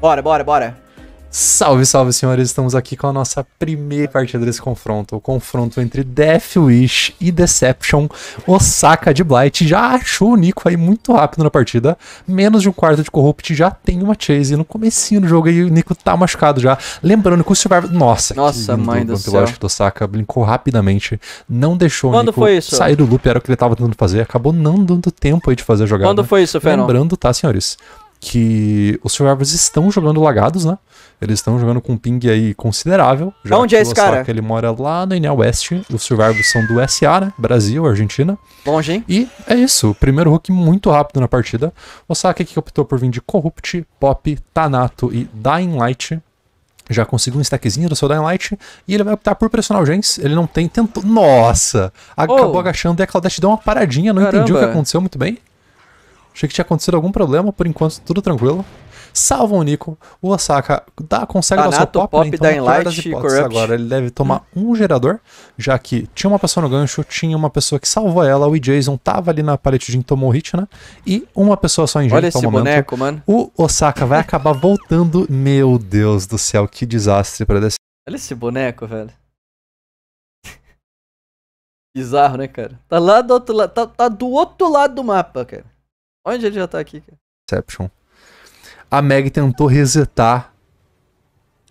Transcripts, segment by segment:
Bora, bora, bora. Salve, salve, senhores! Estamos aqui com a nossa primeira partida desse confronto. O confronto entre Deathwish e Deception, Osaka de Blight. Já achou o Nico aí muito rápido na partida. Menos de um quarto de Corrupt, já tem uma chase. No comecinho do jogo aí o Nico tá machucado já. Lembrando que o Survivor... Nossa, Nossa que mãe do, do do Osaka brincou rapidamente. Não deixou Quando o Nico sair do loop, era o que ele tava tentando fazer. Acabou não dando tempo aí de fazer a jogada. Quando foi isso, Fernando? Lembrando, tá, senhores? que os survivors estão jogando lagados, né? Eles estão jogando com um ping aí considerável. Já Onde é esse cara? Que ele mora lá no Inel West. Os survivors são do SA, né? Brasil, Argentina. Longe, hein? E é isso. Primeiro hook muito rápido na partida. O Saki que optou por vir de Corrupt, Pop, Tanato e Dying Light já conseguiu um stackzinho do seu Dying Light e ele vai optar por pressionar o Gens. Ele não tem, tentou. Nossa! Acabou oh. agachando e a Claudette deu uma paradinha, não Caramba. entendi o que aconteceu muito bem. Achei que tinha acontecido algum problema, por enquanto tudo tranquilo. Salvam o Nico, o Osaka dá, consegue Banato, dar seu top, pop né? então, da das hipóteses, agora ele deve tomar um gerador, já que tinha uma pessoa no gancho, tinha uma pessoa que salvou ela, o Jason tava ali na palete de tomou hit, né? E uma pessoa só em Olha esse momento. boneco, mano. O Osaka vai acabar voltando. Meu Deus do céu, que desastre para descer. Olha esse boneco, velho. Bizarro, né, cara? Tá lá do outro lado. Tá, tá do outro lado do mapa, cara. Onde ele já tá aqui? Cara? Inception. A Meg tentou resetar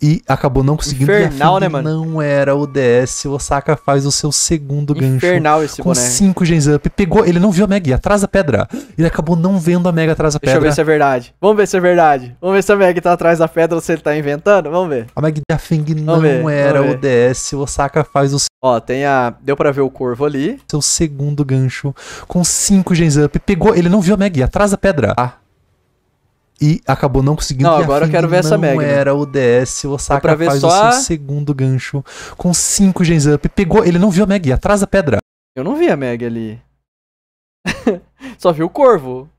e acabou não conseguindo. Infernal, né, mano? Não era o DS. O Osaka faz o seu segundo gancho. Infernal esse com boné. cinco gens up. Pegou, ele não viu a Mega atrás da pedra. Ele acabou não vendo a Mega atrás da pedra. Deixa eu ver se é verdade. Vamos ver se é verdade. Vamos ver se a Mega tá atrás da pedra ou se ele tá inventando. Vamos ver. A Mega Feng não ver, era o DS. O Osaka faz o seu. Ó, tem a. Deu pra ver o corvo ali. Seu segundo gancho com cinco gens up. Pegou, ele não viu a Mega atrás da pedra. Ah, e acabou não conseguindo. Não, agora eu quero ver essa Mega. era o DS, o Osaka faz só... o seu segundo gancho com 5 gens up. Pegou, ele não viu a mega atrás da pedra. Eu não vi a mega ali. só vi o corvo.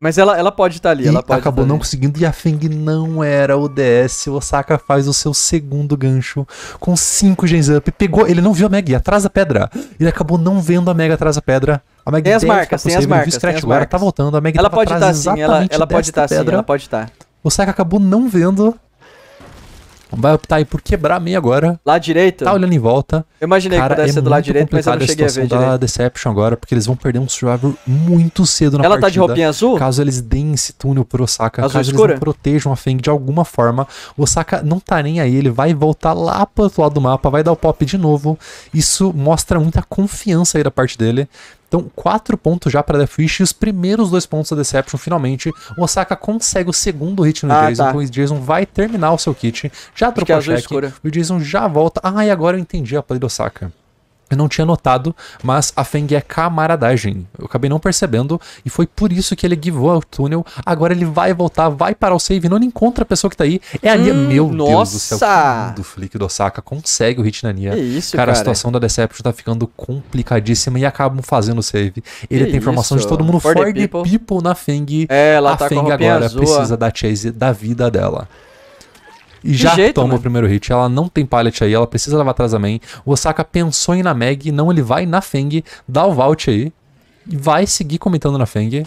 Mas ela, ela pode estar tá ali, e ela pode. Acabou tá não ali. conseguindo e a Feng não era o DS. O Osaka faz o seu segundo gancho com 5 gens up. Pegou, ele não viu a Meg atrás da pedra. Ele acabou não vendo a Meg atrás da pedra. A Meg tem as tá marcas, tem as marcas. Scratch, tem as marcas. tá voltando, a Meg ela pode estar sim, ela, pode estar sim, ela pode estar. O Osaka acabou não vendo vai optar por quebrar meio agora. Lá direito? Tá olhando em volta. Eu imaginei Cara, que pudesse é ser do lado direito, mas eu não cheguei a, a ver da Deception agora, porque eles vão perder um Survivor muito cedo na Ela partida. Ela tá de roupinha azul? Caso eles deem esse túnel pro Osaka, azul caso escura? eles não protejam a Feng de alguma forma, o Osaka não tá nem aí, ele vai voltar lá pro outro lado do mapa, vai dar o pop de novo. Isso mostra muita confiança aí da parte dele. Então, 4 pontos já para Death e os primeiros dois pontos da Deception, finalmente. O Osaka consegue o segundo hit no ah, Jason, tá. então o Jason vai terminar o seu kit. Já trocou a check, o Jason já volta. Ah, e agora eu entendi a play do Osaka. Eu não tinha notado, mas a Feng é camaradagem. Eu acabei não percebendo e foi por isso que ele guivou ao túnel. Agora ele vai voltar, vai parar o save, não encontra a pessoa que tá aí. É ali, hum, meu nossa. Deus do céu. Do Flick do Osaka consegue o hit na Nia. Isso, cara, cara, a situação da Deception tá ficando complicadíssima e acabam fazendo o save. Ele que tem informação isso? de todo mundo. For, for the people. people. na Feng. É, ela a tá Feng agora azul. precisa da chase da vida dela e já jeito, toma mano. Né? o primeiro hit. Ela não tem pallet aí, ela precisa levar atrás da main. O Osaka pensou em ir na Meg, não, ele vai na Feng, dá o vault aí e vai seguir comentando na Feng.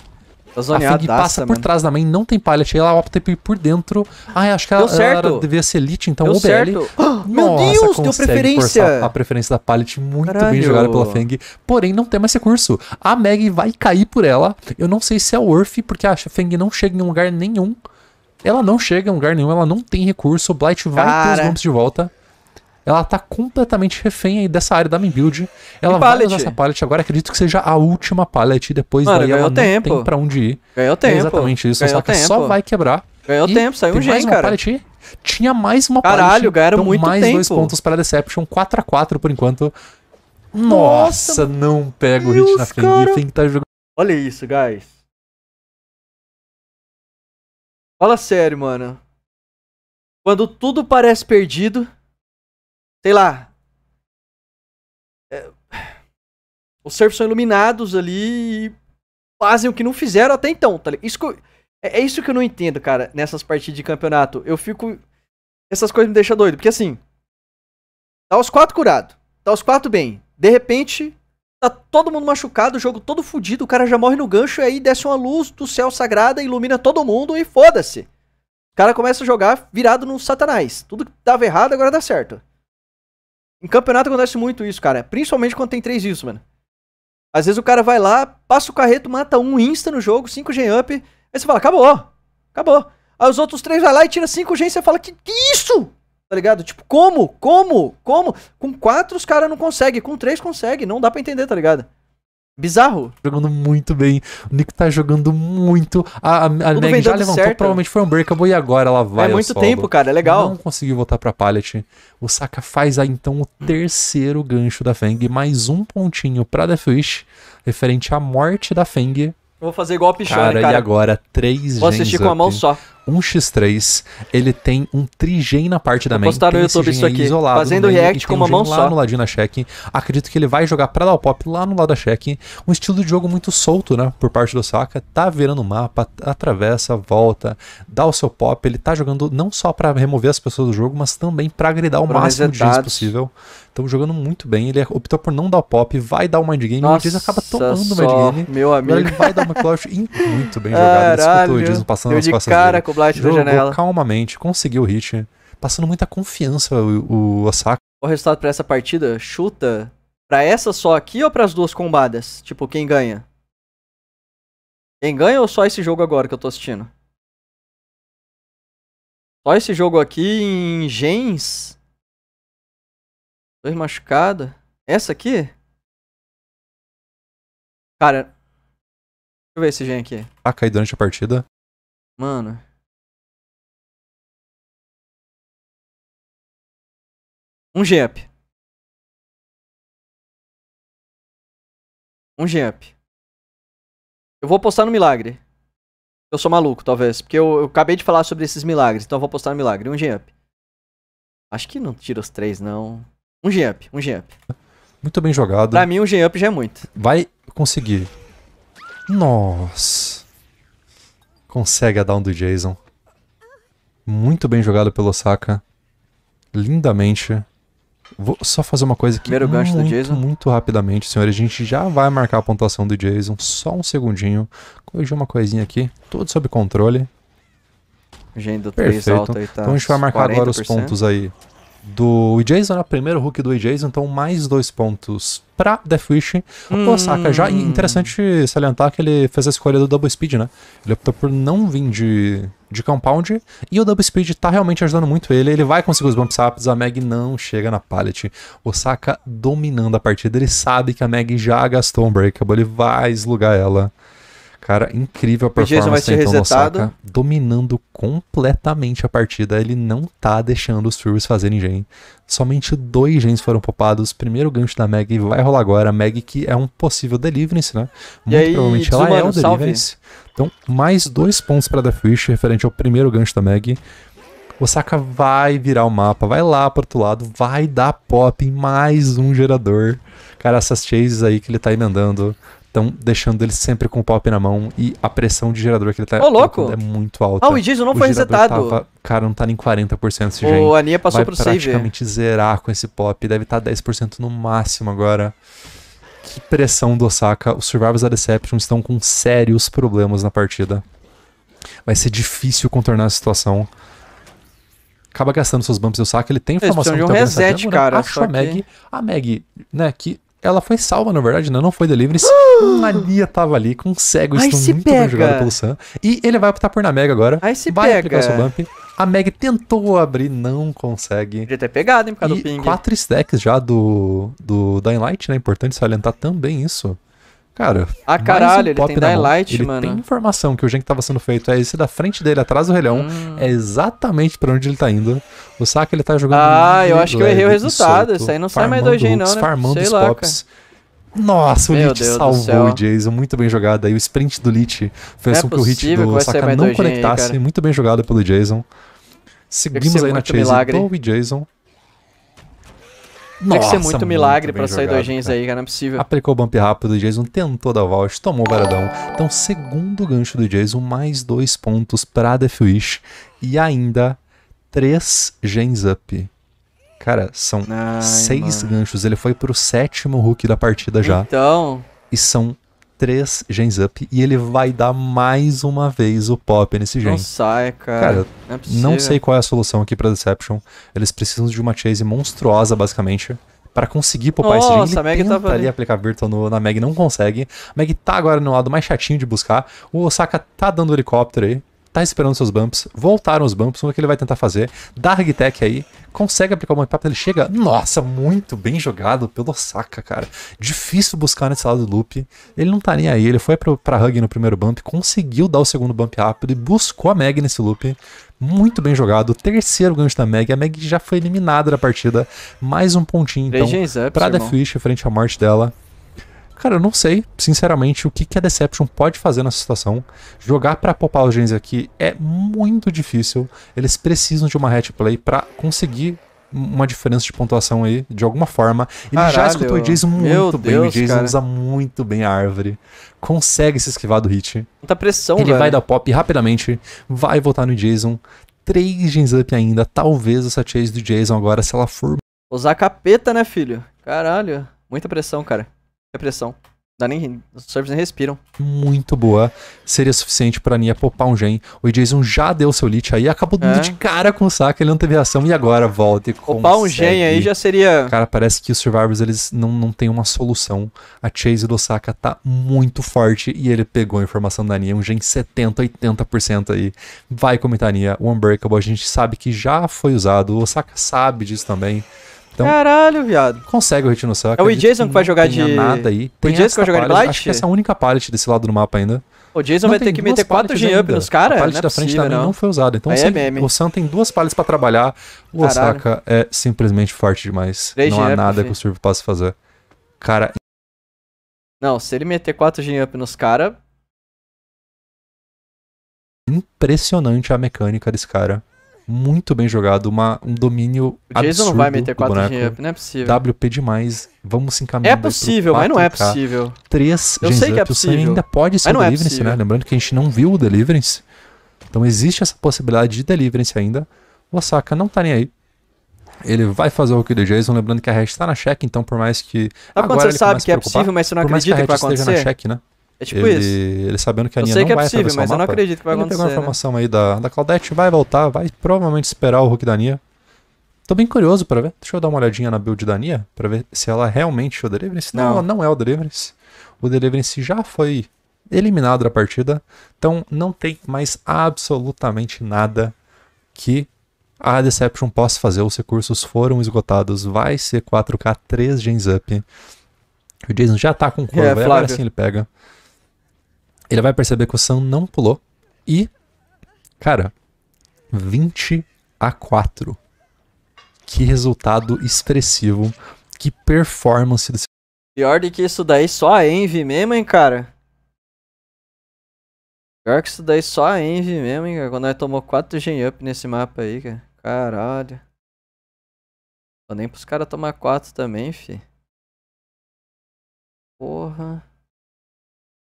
Tá a Feng passa por mano. trás da main, não tem pallet aí, ela opta por ir por dentro. Ah, acho que ela, ela, devia ser elite, então o OBL. Meu Deus, deu preferência. A preferência da pallet muito Caralho. bem jogada pela Feng. Porém, não tem mais recurso. A Meg vai cair por ela. Eu não sei se é worth, porque a Feng não chega em um lugar nenhum. Ela não chega em lugar nenhum, ela não tem recurso. Blight vai Cara. ter os bumps de volta. Ela tá completamente refém aí dessa área da main build. Ela vai usar essa pallet agora, acredito que seja a última pallet. E depois Mano, daí ela tempo. não tem pra onde ir. Ganhou é tempo. É exatamente isso. Ganhou só que só vai quebrar. Ganhou e tempo, saiu um gen, cara. Pallet. Tinha mais uma Caralho, pallet. Caralho, ganharam então muito mais tempo. dois pontos para Deception. 4x4 por enquanto. Nossa, Nossa não pega o hit na Fengifen que tá jogando. Olha isso, guys. Fala sério, mano. Quando tudo parece perdido, sei lá. É, os surfs são iluminados ali e fazem o que não fizeram até então, tá isso é, é isso que eu não entendo, cara, nessas partidas de campeonato. Eu fico. Essas coisas me deixam doido, porque assim. Tá os quatro curados, tá os quatro bem. De repente, Tá todo mundo machucado, o jogo todo fudido, o cara já morre no gancho, e aí desce uma luz do céu sagrada, ilumina todo mundo e foda-se. O cara começa a jogar virado no satanás. Tudo que dava errado agora dá certo. Em campeonato acontece muito isso, cara. Principalmente quando tem três isso, mano. Às vezes o cara vai lá, passa o carreto, mata um insta no jogo, 5 gen up. Aí você fala, acabou, acabou. Aí os outros três vai lá e tira 5 gen e você fala, que, que isso? tá ligado? Tipo, como? Como? Como? Com quatro os caras não conseguem, com três consegue, não dá para entender, tá ligado? Bizarro. Jogando muito bem. O Nick tá jogando muito. A, a, a Meg já levantou, certo. provavelmente foi um breakable e agora ela vai. É muito tempo, cara. É legal. Não conseguiu voltar pra pallet. O Saka faz aí então o terceiro gancho da Feng. Mais um pontinho pra Deathwish, referente à morte da Feng. Vou fazer igual a Pichone, cara. cara. E agora, três Vou assistir com a mão só. 1x3, ele tem um trigem na parte da main. Postaram isso aqui, isolado fazendo react com uma mão só. lá no ladinho na check. Acredito que ele vai jogar pra dar o pop lá no lado da check. Um estilo de jogo muito solto, né, por parte do Saka. Tá virando o mapa, atravessa, volta, dá o seu pop. Ele tá jogando não só para remover as pessoas do jogo, mas também para agredar o pra máximo de gente possível. Estão jogando muito bem. Ele optou por não dar o pop, vai dar o mind game. Nossa, o Diz acaba tomando o mind game. Meu amigo. Ele vai dar uma clutch muito bem jogado. Ele escutou o Diz passando as costas cara, dele. Blight Jogou na janela. calmamente, conseguiu o hit, passando muita confiança o, o Osaka. O resultado para essa partida, chuta para essa só aqui ou para as duas combadas? Tipo, quem ganha? Quem ganha ou só esse jogo agora que eu tô assistindo? Só esse jogo aqui em Gens? Dois machucados. Essa aqui? Cara. Deixa eu ver esse gen aqui. Ah, tá cair durante a partida. Mano. Um GEP. Um GEP. Eu vou postar no milagre. Eu sou maluco, talvez. Porque eu, eu, acabei de falar sobre esses milagres, então eu vou postar no milagre. Um GEP. Acho que não tira os três, não. Um GEP, um GEP. Muito bem jogado. Pra mim, um GEP já é muito. Vai conseguir. Nossa. Consegue a down do Jason. Muito bem jogado pelo Saka. Lindamente. Vou só fazer uma coisa aqui. Primeiro gancho muito, do Jason. Muito rapidamente, senhores. A gente já vai marcar a pontuação do Jason. Só um segundinho. Corrigir uma coisinha aqui. Tudo sob controle. Agenda 3 Perfeito. alta aí tá Então a gente vai marcar agora os pontos aí do Jason, o primeiro hook do Jason, então mais dois pontos pra Deathwish. Hum. Osaka já, hum. interessante salientar que ele fez a escolha do Double Speed, né? Ele optou por não vir de, de Compound, e o Double Speed tá realmente ajudando muito ele, ele vai conseguir os bumps ups, a Meg não chega na pallet. Osaka dominando a partida, ele sabe que a Meg já gastou um breakable, ele vai eslugar ela. Cara, incrível a performance então resetado. do Osaka, dominando completamente a partida. Ele não tá deixando os Furies fazerem gen. Somente dois gens foram poupados. Primeiro gancho da Meg vai rolar agora. Meg que é um possível deliverance, né? Muito aí, provavelmente ela é o deliverance. Então, mais dois pontos para Death Wish referente ao primeiro gancho da Meg. Osaka vai virar o mapa, vai lá pro outro lado, vai dar pop em mais um gerador. Cara, essas chases aí que ele tá emendando estão deixando ele sempre com o pop na mão e a pressão de gerador que ele tá. oh, louco! É muito alta. Ah, o diesel não o foi resetado. Tava, cara, não tá nem 40% esse jeito. O Ania passou Vai pro save. Vai praticamente zerar com esse pop. Deve estar tá 10% no máximo agora. Que pressão do Osaka. Os Survivors da Deception estão com sérios problemas na partida. Vai ser difícil contornar a situação acaba gastando seus bumps o saco. Ele tem informação Eles de um reset, cara. Acho a Meg, que... a Meg, né, que ela foi salva, na verdade, não, né? não foi delivery. Ah! Maria tava ali com um cego, isso Aí se muito bem jogado pelo Sam. E ele vai optar por na Mega agora. Aí se vai pega. seu bump. A Meg tentou abrir, não consegue. Podia ter pegado, hein, por causa e do ping. Quatro stacks já do, do Dying Light, né? Importante salientar também isso. Cara, ah, caralho, um ele tem Daylight, ele mano. Tem informação que o gen que tava sendo feito é esse da frente dele, atrás do relhão, hum. é exatamente para onde ele tá indo. O saco ele tá jogando. Ah, eu acho que eu errei o resultado. Solto, isso aí não sai mais do gen, não, né? Farmando Sei os lá, pops. Cara. Nossa, o lit salvou o Jason, muito bem jogado. Aí o sprint do lit fez com é assim que o hit do Saka não conectasse, aí, muito bem jogado pelo Jason. Seguimos aí na Chase, Bow e Jason. Nossa, que ser muito, muito milagre para sair jogado, do Gens aí, cara, não é possível. Aplicou o bump rápido do Jason, tentou dar voz, tomou o varadão. Então, segundo gancho do Jason, mais dois pontos pra Deathwish. E ainda três Gens up. Cara, são Ai, seis mano. ganchos. Ele foi pro sétimo hook da partida já. Então. E são três gens up e ele vai dar mais uma vez o pop nesse gen. Não sai, cara. Cara, não, é não sei qual é a solução aqui para Deception. Eles precisam de uma chase monstruosa, basicamente. Para conseguir poupar Nossa, esse gen, ele a tá tenta ali, ali aplicar Virtual no, na Meg, não consegue. A Meg tá agora no lado mais chatinho de buscar. O Osaka tá dando helicóptero aí tá esperando seus bumps, voltaram os bumps, o que ele vai tentar fazer, dá tech aí, consegue aplicar o map ele chega, nossa, muito bem jogado pelo Osaka, cara. Difícil buscar nesse lado do loop, ele não tá nem aí, ele foi pro, pra hug no primeiro bump, conseguiu dar o segundo bump rápido e buscou a Meg nesse loop, muito bem jogado. terceiro gancho da Meg. A Meg já foi eliminada da partida. Mais um pontinho, então, up, pra The Fish, frente à morte dela. Cara, eu não sei, sinceramente, o que, que a Deception pode fazer nessa situação. Jogar para poupar os gens aqui é muito difícil. Eles precisam de uma hat play para conseguir uma diferença de pontuação aí, de alguma forma. Ele Caralho, já escutou o Jason muito Meu bem. Deus, o Jason cara. usa muito bem a árvore. Consegue se esquivar do hit. Muita pressão, Ele velho. vai dar pop rapidamente, vai voltar no Jason. Três gens up ainda. Talvez essa chase do Jason agora, se ela for. Usar capeta, né, filho? Caralho. Muita pressão, cara. É Dá nem, os servers nem respiram. Muito boa. Seria suficiente pra Nia poupar um gen. O Jason já deu seu lit aí, acabou dando é. de cara com o saco, ele não teve ação e agora volta e Poupar consegue. um gen aí já seria. Cara, parece que os Survivors eles não, não têm uma solução. A Chase do Saka tá muito forte e ele pegou a informação da Nia, um gen 70, 80% aí. Vai comentar Nia, o Unbreakable a gente sabe que já foi usado, o Saka sabe disso também. Então, Caralho, viado. Consegue o Retinossauro. É o Jason que, vai jogar de. nada aí. Tem o Jason que vai jogar de Blight? Acho que essa é a única pallet desse lado do mapa ainda. O Jason não vai ter que meter 4 G-Up nos caras? A pallet é da frente possível, também não. não foi usada. Então é o Sam tem duas pallets pra trabalhar. O Caralho. é simplesmente forte demais. não há é nada que o Surf possa fazer. Cara. Não, se ele meter 4 G-Up nos caras. Impressionante a mecânica desse cara muito bem jogado, uma, um domínio o Jason absurdo não vai meter 4G up, não é possível. WP demais, vamos se encaminhar. É possível, mas não é possível. 3 Eu Gens sei que é possível. ainda pode ser o é Deliverance, é né? Lembrando que a gente não viu o Deliverance. Então existe essa possibilidade de Deliverance ainda. O Osaka não tá nem aí. Ele vai fazer o que do Jason, lembrando que a hash tá na check, então por mais que. Sabe agora quando você sabe que é possível, mas você não acredita que, que vai acontecer? Esteja na check, né? É tipo ele, isso. Ele sabendo que a Nia não é vai sei que é possível, mas eu não acredito que vai ele acontecer. Tem né? uma informação né? aí da, da Claudette, vai voltar, vai provavelmente esperar o Hulk da Nia. Tô bem curioso pra ver. Deixa eu dar uma olhadinha na build da Nia, pra ver se ela realmente é o Deliverance. Não, não ela não é o Deliverance. O Deliverance já foi eliminado da partida. Então não tem mais absolutamente nada que a Deception possa fazer. Os recursos foram esgotados. Vai ser 4K 3 gens up. O Jason já tá com curva. É, agora sim ele pega. Ele vai perceber que o Sam não pulou. E, cara, 20 a 4. Que resultado expressivo. Que performance do Pior do que isso daí só a Envy mesmo, hein, cara? Pior que isso daí só a Envy mesmo, hein, cara? Quando nós tomou 4 gen up nesse mapa aí, cara. Caralho. Tô nem pros caras tomar 4 também, fi. Porra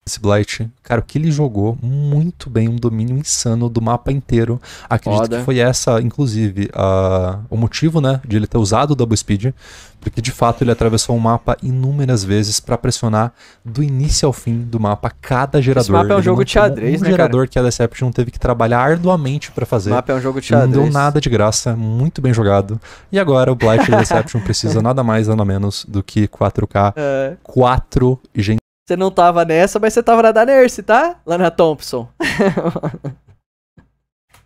esse Blight. Cara, o que ele jogou muito bem, um domínio insano do mapa inteiro. Acredito Foda. que foi essa, inclusive, a, o motivo, né, de ele ter usado o Double Speed, porque de fato ele atravessou o mapa inúmeras vezes para pressionar do início ao fim do mapa cada gerador. Esse mapa é um ele jogo de xadrez, um né, gerador cara? que a Deception teve que trabalhar arduamente para fazer. O mapa é um jogo de xadrez. Não deu nada de graça, muito bem jogado. E agora o Blight Deception precisa nada mais, nada menos do que 4K, é. 4 gente você não tava nessa, mas você tava na da Nurse, tá? Lá na Thompson.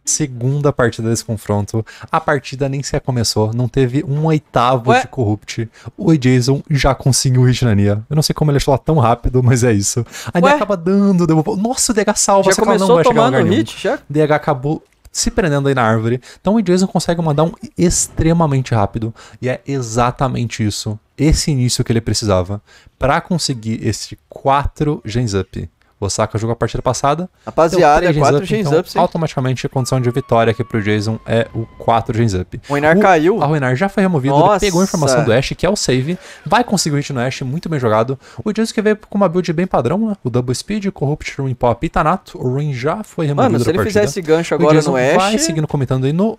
Segunda partida desse confronto. A partida nem sequer começou. Não teve um oitavo Ué? de corrupt. O Jason já conseguiu o hit na Eu não sei como ele achou lá tão rápido, mas é isso. A acaba dando, devolveu. Nossa, o DH salva. Já começou não vai tomando chegar hit? Já? DH acabou se prendendo aí na árvore. Então o Jason consegue mandar um extremamente rápido. E é exatamente isso. Esse início que ele precisava para conseguir esse 4 gens up. O Osaka jogou a partida passada. Rapaziada, então, 4 gens up, então, automaticamente a condição de vitória aqui pro Jason é o 4 gens up. O Inar caiu. A ah, Ruinar já foi removido, Nossa. ele pegou a informação do Ash, que é o save, vai conseguir o hit no Ash, muito bem jogado. O Jason que veio com uma build bem padrão, né? O Double Speed, Corrupt, Ruin Pop e Tanato. O Ruin já foi removido Mano, se ele partida. fizer esse gancho agora o no vai Ash... vai seguindo comentando aí no...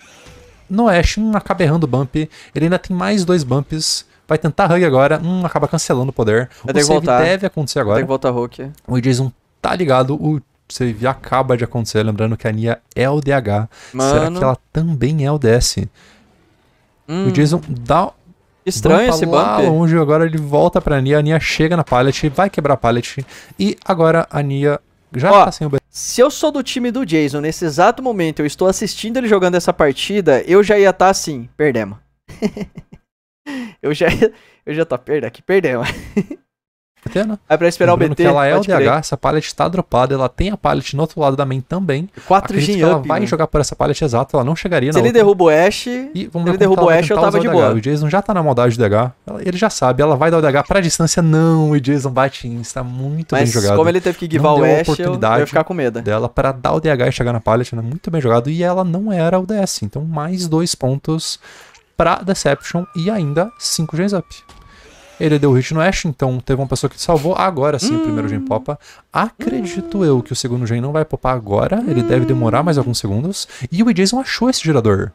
No Ash, hum, acaba errando o bump. Ele ainda tem mais dois bumps. Vai tentar hug agora. Hum, acaba cancelando o poder. Eu o save voltar. deve acontecer agora. Tem que voltar Hulk. O Jason tá ligado, o save acaba de acontecer. Lembrando que a Nia é o DH. Mano. Será que ela também é o DS? Hum. O Jason dá. Estranho esse bump. Lá longe, agora ele volta pra Nia. A Nia chega na pallet, vai quebrar a pallet. E agora a Nia já Ó, tá sem o Se eu sou do time do Jason, nesse exato momento eu estou assistindo ele jogando essa partida, eu já ia estar tá assim: perdemos. eu já ia, eu já tô tá, perda aqui, perdemos. Entendeu? Né? Aí pra esperar Lembrando o BT. ela é o DH, essa palette tá dropada, ela tem a palette no outro lado da main também. 4 Acredito Ela up, vai né? jogar por essa palette exata, ela não chegaria Se ele outra. derruba o Ash, e vamos ele derruba o Ash, eu tava de boa. O, Jason já tá na maldade do DH, ele já sabe, ela vai dar o DH pra distância, não, o Jason bate em, está muito Mas bem jogado. como ele teve que guivar o Ash, eu, ia ficar com medo. dela pra dar o DH e chegar na pallet, né? muito bem jogado, e ela não era o DS, então mais dois pontos pra Deception e ainda 5 Gs up. Ele deu hit no Ash, então teve uma pessoa que salvou. Agora sim, hum. o primeiro gen hum. popa. Acredito hum. eu que o segundo gen não vai popar agora. Ele hum. deve demorar mais alguns segundos. E o jason achou esse gerador.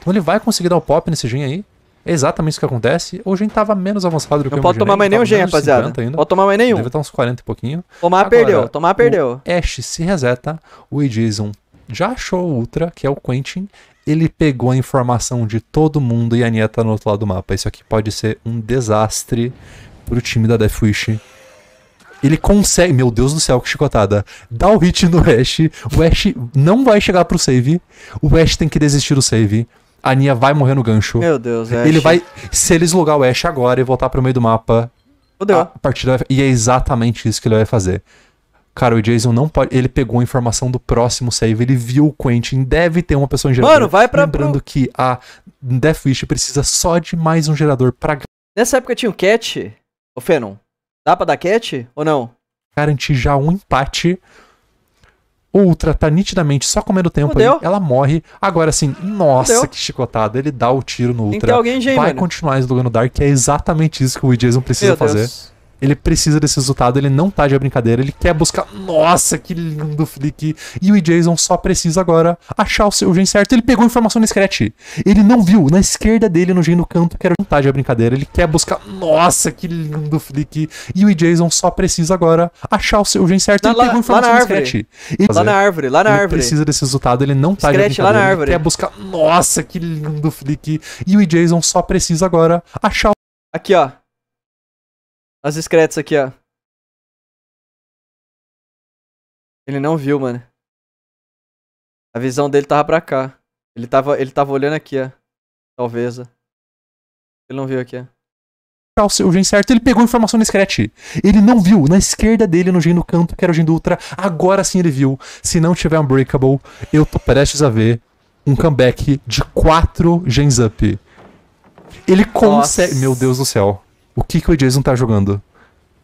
Então ele vai conseguir dar o pop nesse gen aí. É exatamente isso que acontece. O gen tava menos avançado do que o primeiro. Não pode tomar mais nenhum gen, rapaziada. Pode tomar mais nenhum. Deve estar uns 40 e pouquinho. Tomar agora, perdeu, tomar perdeu. Ash se reseta, o jason já achou o Ultra, que é o Quentin, ele pegou a informação de todo mundo e a Nia tá no outro lado do mapa. Isso aqui pode ser um desastre pro time da Death Wish. Ele consegue. Meu Deus do céu, que chicotada. Dá o hit no Ash. O Ash não vai chegar pro save. O Ash tem que desistir do save. A Nia vai morrer no gancho. Meu Deus, Ash. Ele vai. Se ele deslogar o Ash agora e voltar pro meio do mapa. Fudeu. A partida, e é exatamente isso que ele vai fazer. Cara, o Jason não pode. Ele pegou a informação do próximo save, ele viu o Quentin, deve ter uma pessoa em gerador. Mano, vai pra. Lembrando que a Deathwish precisa só de mais um gerador pra. Nessa época tinha o Cat, o Fenon. Dá pra dar Cat ou não? Garantir já um empate. Ultra tá nitidamente só comendo tempo Fudeu. aí, ela morre. Agora assim, nossa, Fudeu. que chicotada, ele dá o tiro no Ultra. Tem que alguém, gente, vai mano. Né? continuar jogando Dark, é exatamente isso que o Jason precisa fazer. Deus. Ele precisa desse resultado, ele não tá de brincadeira, ele quer buscar. Nossa, que lindo flick! E o Jason só precisa agora achar o seu gen certo. Ele pegou informação no Scratch. Ele não viu na esquerda dele, no gen no canto, que era não tá de brincadeira, ele quer buscar. Nossa, que lindo flick! E o Jason só precisa agora achar o seu gen certo. Ele lá, pegou informação no Scratch. Ele, lá na árvore, lá na ele árvore. Ele precisa desse resultado, ele não tá Scratch, de brincadeira, lá na árvore. ele quer buscar. Nossa, que lindo flick! E o Jason só precisa agora achar o... Aqui, ó. As secretas aqui, ó. Ele não viu, mano. A visão dele tava pra cá. Ele tava, ele tava olhando aqui, ó. Talvez, ó. Ele não viu aqui, ó. Tá o gen certo, ele pegou informação no Scratch. Ele não viu. Na esquerda dele, no gen do canto, que era o gen do Ultra. Agora sim ele viu. Se não tiver Unbreakable, eu tô prestes a ver um comeback de 4 gens up. Ele consegue. Meu Deus do céu o que, que o Jason tá jogando.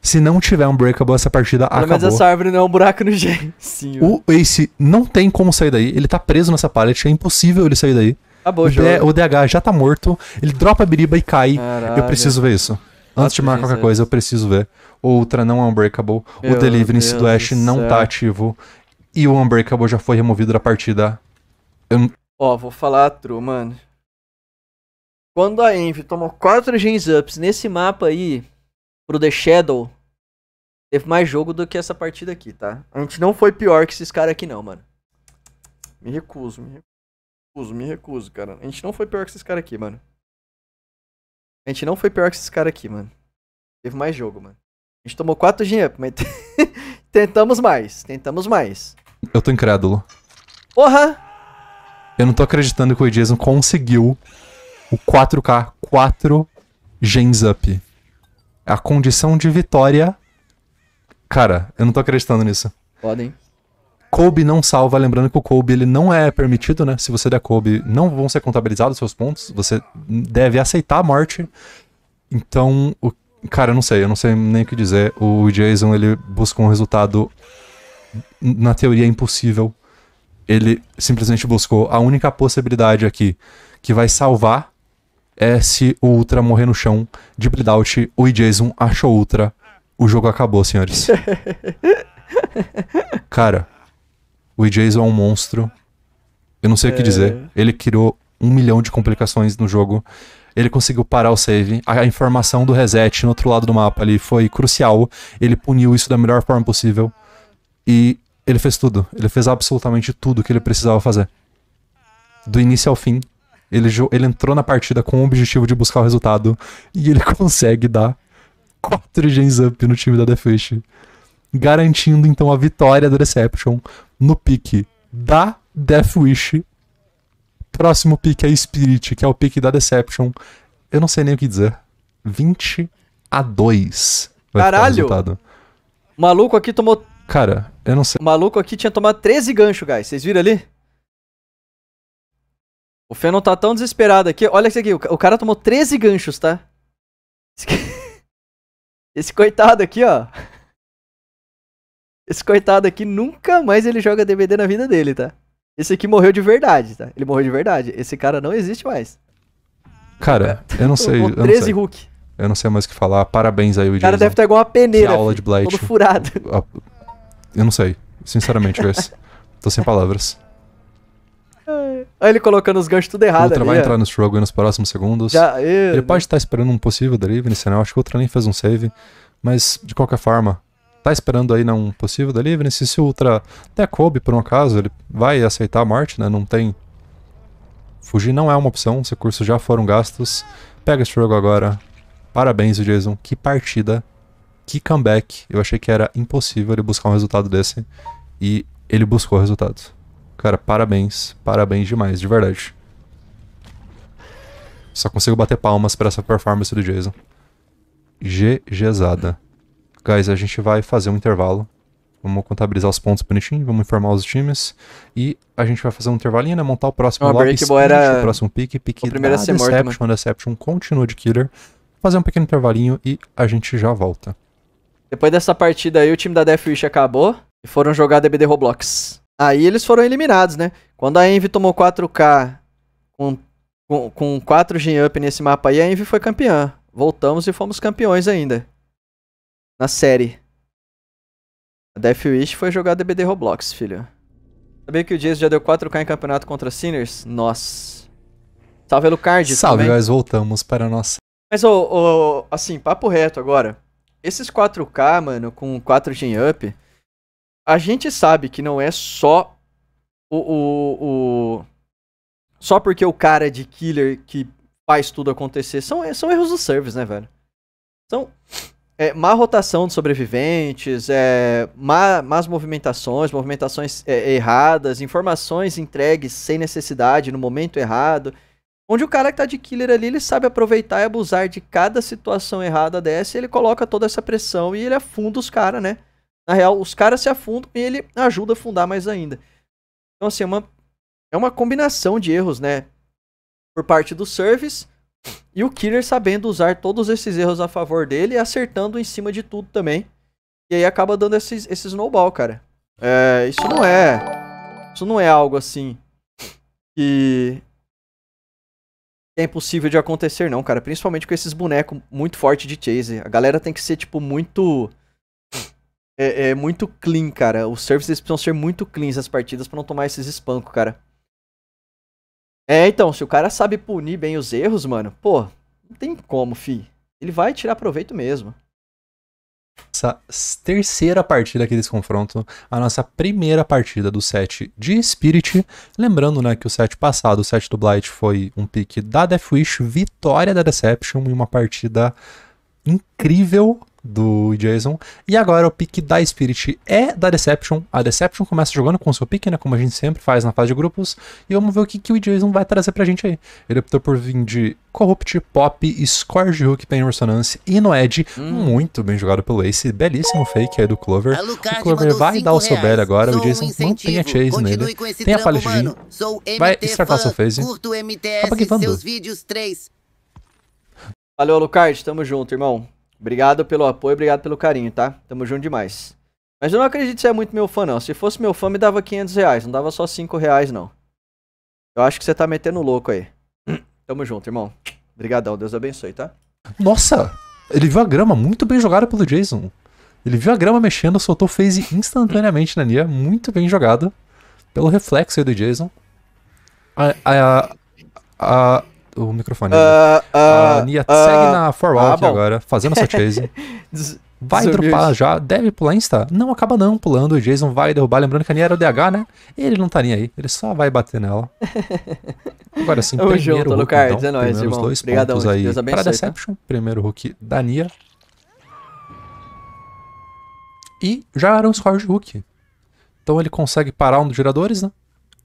Se não tiver um breakable, essa partida Pelo acabou. Mas essa árvore não é um buraco no jeito. O Ace não tem como sair daí. Ele tá preso nessa pallet. É impossível ele sair daí. Acabou o, D o DH já tá morto. Ele dropa a biriba e cai. Caralho. Eu preciso ver isso. Antes de marcar qualquer coisa, eu preciso ver. Outra não é unbreakable. Meu o Delivery do Ash não tá céu. tá ativo. E o unbreakable já foi removido da partida. Eu... Ó, vou falar, true, mano. Quando a Envy tomou 4 Gens Ups nesse mapa aí, pro The Shadow, teve mais jogo do que essa partida aqui, tá? A gente não foi pior que esses caras aqui não, mano. Me recuso, me recuso, me recuso, cara. A gente não foi pior que esses caras aqui, mano. A gente não foi pior que esses caras aqui, mano. Teve mais jogo, mano. A gente tomou 4 Gen ups, mas tentamos mais, tentamos mais. Eu tô incrédulo. Porra! Eu não tô acreditando que o Jason conseguiu o 4K 4 gens up. É a condição de vitória. Cara, eu não tô acreditando nisso. Podem. Kobe não salva, lembrando que o Kobe ele não é permitido, né? Se você der Kobe, não vão ser contabilizados seus pontos. Você deve aceitar a morte. Então, o cara, eu não sei, eu não sei nem o que dizer. O Jason ele buscou um resultado na teoria impossível. Ele simplesmente buscou a única possibilidade aqui que vai salvar S, o Ultra morrer no chão, de bleedout, o Jason achou Ultra, o jogo acabou, senhores. Cara, o Jason é um monstro. Eu não sei o que é. dizer. Ele criou um milhão de complicações no jogo. Ele conseguiu parar o save. A informação do reset no outro lado do mapa ali foi crucial. Ele puniu isso da melhor forma possível. E ele fez tudo. Ele fez absolutamente tudo que ele precisava fazer. Do início ao fim, ele, ele entrou na partida com o objetivo de buscar o resultado e ele consegue dar 4 gens up no time da Defish, garantindo então a vitória da Deception no pique da Wish. Próximo pique é Spirit, que é o pique da Deception. Eu não sei nem o que dizer. 20 a 2. Caralho! Maluco aqui tomou. Cara, eu não sei. O maluco aqui tinha tomado 13 gancho, guys. Vocês viram ali? O Fenon tá tão desesperado aqui. Olha isso aqui, o cara tomou 13 ganchos, tá? Esse coitado aqui, ó. Esse coitado aqui nunca mais ele joga DVD na vida dele, tá? Esse aqui morreu de verdade, tá? Ele morreu de verdade. Esse cara não existe mais. Cara, eu não sei. Eu 13 não Hulk. Eu não sei mais o que falar. Parabéns aí, o cara deve estar igual uma peneira. Que aula de Blight. Todo furado. Eu não sei. Sinceramente, Grace. Tô sem palavras. Aí ele colocando os ganchos tudo errado. O Ultra ali, vai entrar no struggle nos próximos segundos. Já, ele... ele né? pode estar esperando um possível delivery, senão acho que o Ultra nem fez um save. Mas, de qualquer forma, tá esperando aí né, um possível delivery. Se, se o Ultra até coube, por um acaso, ele vai aceitar a morte, né? Não tem... Fugir não é uma opção, os recursos já foram gastos. Pega struggle agora. Parabéns, Jason. Que partida. Que comeback. Eu achei que era impossível ele buscar um resultado desse. E ele buscou o resultado. Cara, parabéns. Parabéns demais, de verdade. Só consigo bater palmas para essa performance do Jason. GGzada. Guys, a gente vai fazer um intervalo. Vamos contabilizar os pontos bonitinho, vamos informar os times. E a gente vai fazer um intervalinho, né? Montar o próximo ah, lobby, lápis, era... o próximo pique, pique da ser Deception, morto, né? Deception, continua de Killer. Fazer um pequeno intervalinho e a gente já volta. Depois dessa partida aí, o time da Deathwish acabou e foram jogar DBD Roblox. Aí eles foram eliminados, né? Quando a Envy tomou 4K com, com, com 4 Gen Up nesse mapa aí, a Envy foi campeã. Voltamos e fomos campeões ainda. Na série. A Deathwish foi jogar DBD Roblox, filho. Sabia que o Jason já deu 4K em campeonato contra Sinners? Nossa. Salve, Lucardi. Salve, também. nós voltamos para a nossa. Mas, oh, oh, assim, papo reto agora. Esses 4K, mano, com 4 Gen Up a gente sabe que não é só o, o, o, Só porque o cara de killer que faz tudo acontecer. São, são erros do service, né, velho? São. É, má rotação de sobreviventes, é, má, más movimentações, movimentações é, erradas, informações entregues sem necessidade, no momento errado. Onde o cara que tá de killer ali, ele sabe aproveitar e abusar de cada situação errada dessa, e ele coloca toda essa pressão e ele afunda os caras, né? Na real, os caras se afundam e ele ajuda a afundar mais ainda. Então, assim, é uma, é uma combinação de erros, né? Por parte do service e o Killer sabendo usar todos esses erros a favor dele e acertando em cima de tudo também. E aí acaba dando esse, esse snowball, cara. É, isso não é. Isso não é algo assim. Que. É impossível de acontecer, não, cara. Principalmente com esses bonecos muito fortes de chase. A galera tem que ser, tipo, muito é, é, muito clean, cara. Os services precisam ser muito cleans as partidas para não tomar esses espancos, cara. É, então, se o cara sabe punir bem os erros, mano, pô, não tem como, fi. Ele vai tirar proveito mesmo. Essa terceira partida aqui desse confronto, a nossa primeira partida do set de Spirit. Lembrando, né, que o set passado, o set do Blight, foi um pick da Deathwish, vitória da Deception e uma partida incrível do Jason. E agora o pick da Spirit é da Deception. A Deception começa jogando com o seu pick, né? Como a gente sempre faz na fase de grupos. E vamos ver o que, que o Jason vai trazer pra gente aí. Ele optou por vir de Corrupt, Pop, Scourge Hook, Pain Resonance e Noed. Hum. Muito bem jogado pelo Ace. Belíssimo fake aí do Clover. O Clover vai dar o seu belo agora. Sou o Jason um mantém a chase Continue nele. Tem a palha Vai estragar seu phase. Curto MTS, Acaba seus vídeos 3. Valeu, Alucard. Tamo junto, irmão. Obrigado pelo apoio, obrigado pelo carinho, tá? Tamo junto demais. Mas eu não acredito que você é muito meu fã, não. Se fosse meu fã, me dava 500 reais. Não dava só 5 reais, não. Eu acho que você tá metendo louco aí. Tamo junto, irmão. Obrigadão. Deus abençoe, tá? Nossa! Ele viu a grama muito bem jogada pelo Jason. Ele viu a grama mexendo, soltou phase instantaneamente na Nia. Muito bem jogada. Pelo reflexo aí do Jason. A, a, a, o microfone. Uh, uh, a Nia uh, segue na Forwalk ah, agora, fazendo essa chase. Vai Subiu. dropar já, deve pular insta. Não acaba não pulando, o Jason vai derrubar. Lembrando que a Nia era o DH, né? Ele não tá nem aí, ele só vai bater nela. Agora sim, é primeiro junto, Hulk, Lucardes, então, é nóis, irmão. dois Obrigadão, pontos aí abençoe, pra tá? Deception. Tá? Primeiro Hulk da Nia. E já era um score de Hulk. Então ele consegue parar um dos giradores, né?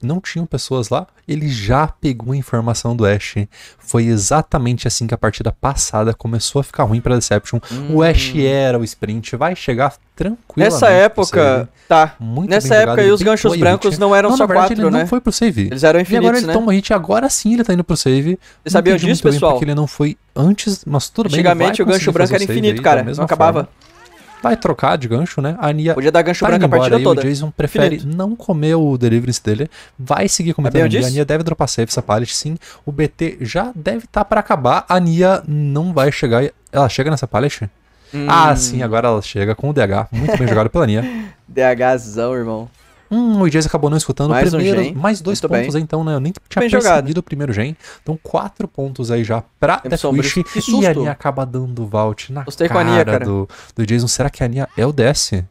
não tinham pessoas lá, ele já pegou a informação do Ash. Foi exatamente assim que a partida passada começou a ficar ruim para Deception. Hum. O Ash era o sprint, vai chegar tranquilo. Nessa época, tá. Muito Nessa época, jogado, os ganchos brancos não eram não, só verdade, quatro, ele né? Não foi pro save. Eles eram infinitos, E agora ele né? toma hit, agora sim ele tá indo pro save. sabia sabiam disso, pessoal? Porque ele não foi antes, mas tudo bem. Antigamente o gancho branco era infinito, aí, cara. Não acabava. Forma vai trocar de gancho, né? A Ania Podia dar gancho tá branco a partida aí, toda. O Jason prefere Finito. não comer o delivery dele, vai seguir comentando. A, Nia. a Ania deve dropar safe essa pallet, sim. O BT já deve estar tá para acabar. A Ania não vai chegar. Ela chega nessa pallet? Hum. Ah, sim, agora ela chega com o DH. Muito bem jogado pela Nia. DHzão, irmão. Hum, o Jazz acabou não escutando. Mais primeiro, um mais dois Muito pontos aí, então, né? Eu nem tinha bem percebido o primeiro gen. Então, quatro pontos aí já pra Deathwish. E a Nia acaba dando vault na Gostei cara, Nia, cara, Do, do Jason. Será que a Nia é o DS?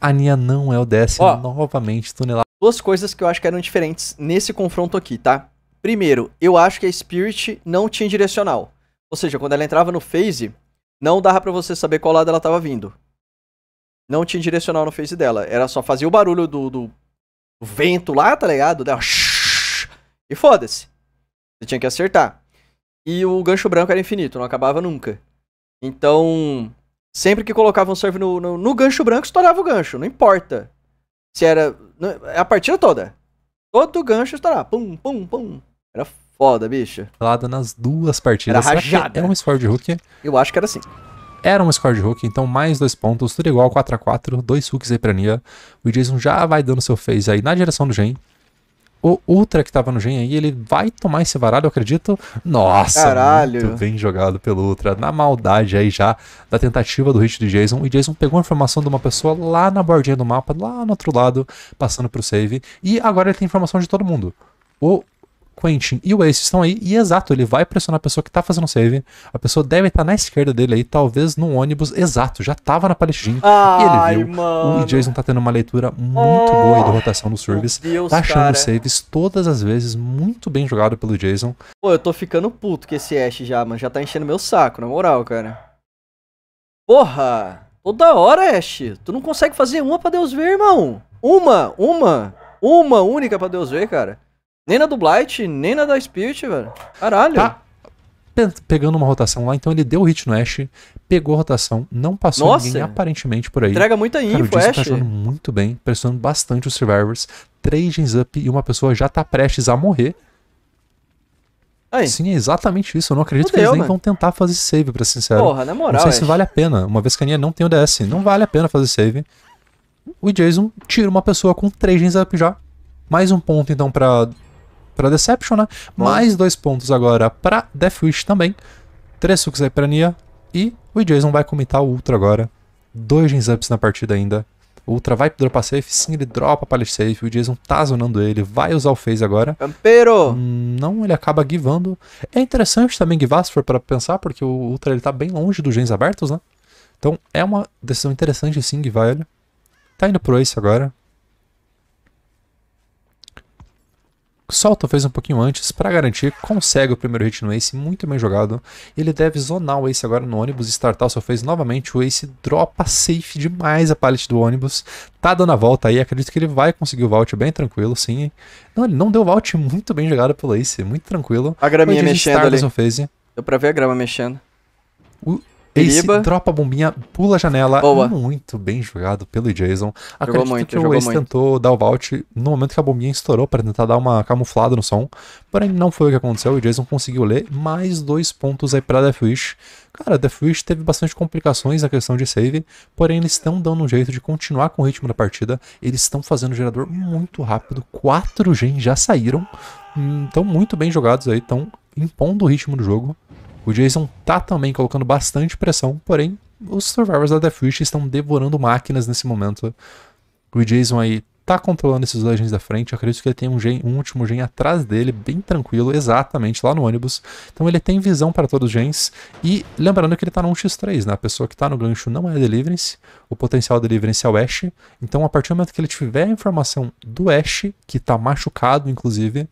A Nia não é o DS. Ó, novamente, tunelada. Duas coisas que eu acho que eram diferentes nesse confronto aqui, tá? Primeiro, eu acho que a Spirit não tinha direcional. Ou seja, quando ela entrava no phase, não dava para você saber qual lado ela tava vindo não tinha direcional no face dela. Era só fazer o barulho do, do, vento lá, tá ligado? e foda-se. Você tinha que acertar. E o gancho branco era infinito, não acabava nunca. Então, sempre que colocava um serve no, no, no gancho branco, estourava o gancho, não importa. Se era. É a partida toda. Todo gancho estourava. Pum, pum, pum. Era foda, bicha. Lado nas duas partidas. Era rajada. É um esforço de Hulk? Eu acho que era assim era um score de hook, então mais dois pontos, tudo igual, 4x4, dois hooks aí pra Nia. O Jason já vai dando seu face aí na direção do Gen. O Ultra que tava no Gen aí, ele vai tomar esse varado, eu acredito. Nossa, Caralho. muito bem jogado pelo Ultra. Na maldade aí já da tentativa do hit do Jason. E Jason pegou a informação de uma pessoa lá na bordinha do mapa, lá no outro lado, passando pro save. E agora ele tem informação de todo mundo. O Quentin e o Ace estão aí, e exato, ele vai pressionar a pessoa que tá fazendo save. A pessoa deve estar tá na esquerda dele aí, talvez num ônibus, exato, já tava na Palestina. Ai, e ele viu. Mano. O Jason tá tendo uma leitura muito oh, boa aí da oh, rotação do service. Deus, tá achando cara. saves todas as vezes, muito bem jogado pelo Jason. Pô, eu tô ficando puto com esse Ash já, mano. Já tá enchendo meu saco, na moral, cara. Porra! Toda hora, Ash. Tu não consegue fazer uma pra Deus ver, irmão. Uma, uma, uma única pra Deus ver, cara. Nem na do Blight, nem na da Spirit, velho. Caralho. Tá pegando uma rotação lá, então ele deu o hit no Ash, pegou a rotação, não passou Nossa. ninguém aparentemente por aí. Entrega muita info, Cara, o tá Ash. tá jogando muito bem, pressionando bastante os Survivors. Três gens up e uma pessoa já tá prestes a morrer. Aí. Sim, é exatamente isso. Eu não acredito Fudeu, que eles nem mano. vão tentar fazer save, pra ser sincero. Porra, na moral. Não sei se vale a pena. Uma vez que a Nia não tem o DS, não vale a pena fazer save. O Jason tira uma pessoa com três gens up já. Mais um ponto, então, pra para Deception, né? Bom. Mais dois pontos agora para Deathwish também. Três sucos aí para Nia. E o Jason vai comitar o Ultra agora. Dois gens ups na partida ainda. O Ultra vai dropar safe, sim, ele dropa pallet safe. O Jason tá zonando ele, vai usar o phase agora. Campeiro! não, ele acaba givando. É interessante também givar, se for pra pensar, porque o Ultra ele tá bem longe dos gens abertos, né? Então é uma decisão interessante sim givar ele. Tá indo pro Ace agora. Sol talvez um pouquinho antes para garantir, consegue o primeiro hit no Ace, muito bem jogado. Ele deve zonar o Ace agora no ônibus, startar só fez novamente, o Ace dropa safe demais a pallet do ônibus, tá dando a volta aí, acredito que ele vai conseguir o vault bem tranquilo, sim. Não, ele não deu vault, muito bem jogado pelo Ace, muito tranquilo. A graminha mexendo ali. Deu pra ver a grama mexendo. O Periba. Ace dropa a bombinha, pula a janela. Boa. Muito bem jogado pelo Jason. Acredito jogou muito, que o Ace muito. tentou dar o vault no momento que a bombinha estourou para tentar dar uma camuflada no som. Porém, não foi o que aconteceu. O Jason conseguiu ler mais dois pontos aí para Deathwish. Cara, Deathwish teve bastante complicações na questão de save, porém eles estão dando um jeito de continuar com o ritmo da partida. Eles estão fazendo o gerador muito rápido. Quatro gens já saíram. Estão hum, muito bem jogados aí, estão impondo o ritmo do jogo. O Jason tá também colocando bastante pressão, porém os Survivors da Deathwish estão devorando máquinas nesse momento. O Jason aí tá controlando esses dois genes da frente. Eu acredito que ele tem um, gen, um último gen atrás dele, bem tranquilo, exatamente lá no ônibus. Então ele tem visão para todos os genes. E lembrando que ele tá no 1x3, né? A pessoa que tá no gancho não é Deliverance. O potencial Deliverance é o Ash. Então a partir do momento que ele tiver a informação do Ash, que tá machucado inclusive,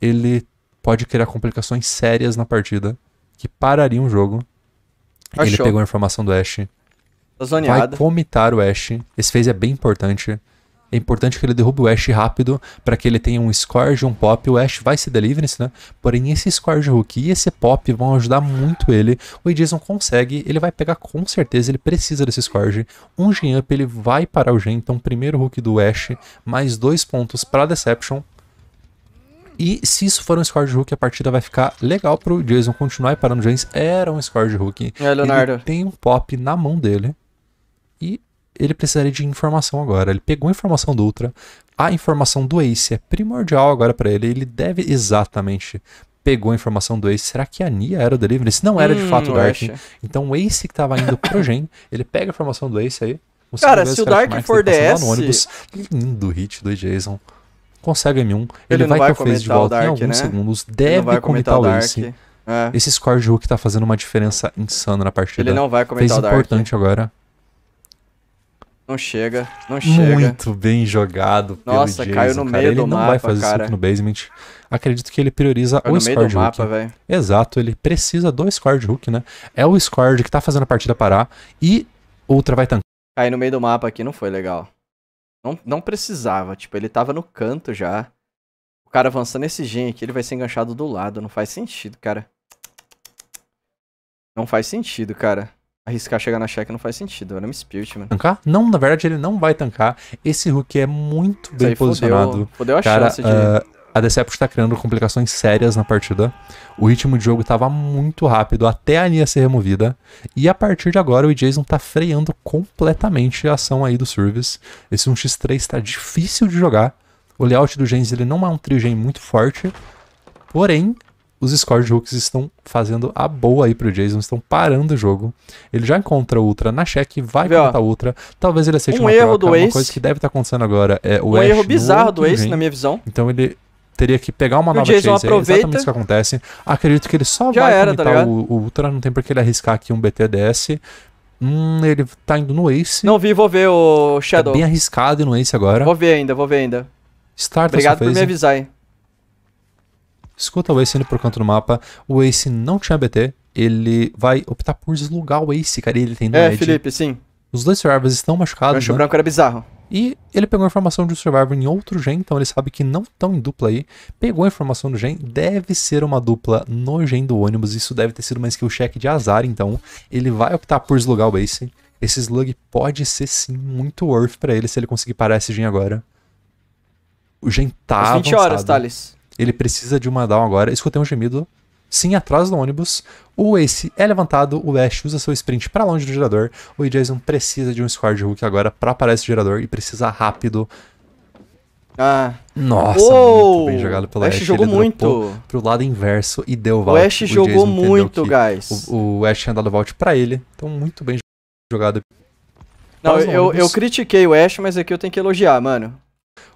ele pode criar complicações sérias na partida que pararia um jogo. Achou. Ele pegou a informação do Ash. Tá vai vomitar o Ash. Esse phase é bem importante. É importante que ele derrube o Ash rápido para que ele tenha um Scourge, um Pop. O Ash vai se deliverance, né? Porém, esse Scourge Hook e esse Pop vão ajudar muito ele. O Edison consegue, ele vai pegar com certeza, ele precisa desse Scourge. Um Gen Up, ele vai parar o Gen. Então, primeiro Hook do Ash, mais dois pontos para Deception. E se isso for um score de Hulk, a partida vai ficar legal pro Jason continuar. E parando o James era um score de Hulk. É, Leonardo. Ele tem um pop na mão dele. E ele precisaria de informação agora. Ele pegou a informação do Ultra. A informação do Ace é primordial agora para ele. Ele deve exatamente pegou a informação do Ace. Será que a Nia era o delivery? Se não era de hum, fato o Dark. Então o Ace que tava indo pro Gen, ele pega a informação do Ace aí. Cara, se o Dark for DS. No Lindo hit do Jason consegue M1. Ele, ele vai, vai ter o face de volta Dark, em alguns né? segundos. Deve comentar o Ace. É. Esse score de Hulk tá fazendo uma diferença insana na partida. Ele não vai comentar Fez o Dark. importante agora. Não chega, não chega. Muito bem jogado Nossa, Jason, caiu no cara. meio ele do não mapa, vai fazer cara. isso no basement. Acredito que ele prioriza caiu o score de mapa, Exato, ele precisa do score de né? É o score que tá fazendo a partida parar e outra vai tankar. Cair no meio do mapa aqui não foi legal. Não, não precisava, tipo, ele tava no canto já. O cara avançando esse gen aqui, ele vai ser enganchado do lado. Não faz sentido, cara. Não faz sentido, cara. Arriscar chegar na check não faz sentido. Era um Spirit, mano. Tancar? Não, na verdade ele não vai tancar. Esse Hulk é muito Isso bem posicionado. Fodeu, fodeu a cara, chance de... Uh a Decept está criando complicações sérias na partida. O ritmo de jogo estava muito rápido até a linha ser removida. E a partir de agora o Jason está freando completamente a ação aí do service. Esse 1x3 está difícil de jogar. O layout do Gens ele não é um trio muito forte. Porém, os Scourge Hooks estão fazendo a boa aí pro Jason, estão parando o jogo. Ele já encontra Ultra na check, vai plantar Ultra. Talvez ele aceite um uma erro troca. do uma Ace. coisa que deve estar tá acontecendo agora é o Um Ash erro bizarro do Ace, na minha visão. Então ele teria que pegar uma e nova Jason chase. Aproveita. É exatamente isso que acontece. Acredito que ele só Já vai era, tá o, o, Ultra, não tem por que ele arriscar aqui um BTDS. Hum, ele tá indo no Ace. Não vi, vou ver o tá Shadow. Tá bem arriscado no Ace agora. Vou ver ainda, vou ver ainda. Start Obrigado por me avisar, hein. Escuta o Ace indo pro canto do mapa. O Ace não tinha BT. Ele vai optar por deslugar o Ace, cara. Ele tem no É, Ed. Felipe, sim. Os dois servers estão machucados. o acho né? o branco era bizarro. E ele pegou a informação de um Survivor em outro gen, então ele sabe que não estão em dupla aí. Pegou a informação do gen, deve ser uma dupla no gen do ônibus, isso deve ter sido uma skill check de azar, então ele vai optar por slugar o base. Esse slug pode ser sim muito worth para ele se ele conseguir parar esse gen agora. O gen tá 20 avançado. horas, Thales. Ele precisa de uma down agora. Escutei um gemido sim atrás do ônibus. O Ace é levantado, o Ash usa seu sprint para longe do gerador. O Jason precisa de um Squad Hulk agora para parar esse gerador e precisa rápido. Ah. Nossa, Uou! muito bem jogado pelo Ash. Ash jogou Ele muito. Pro lado inverso e deu Valt. O Ash o jogou muito, guys. O, o, Ash tinha dado Valt para ele. Então, muito bem jogado. Não, eu, eu critiquei o Ash, mas aqui eu tenho que elogiar, mano.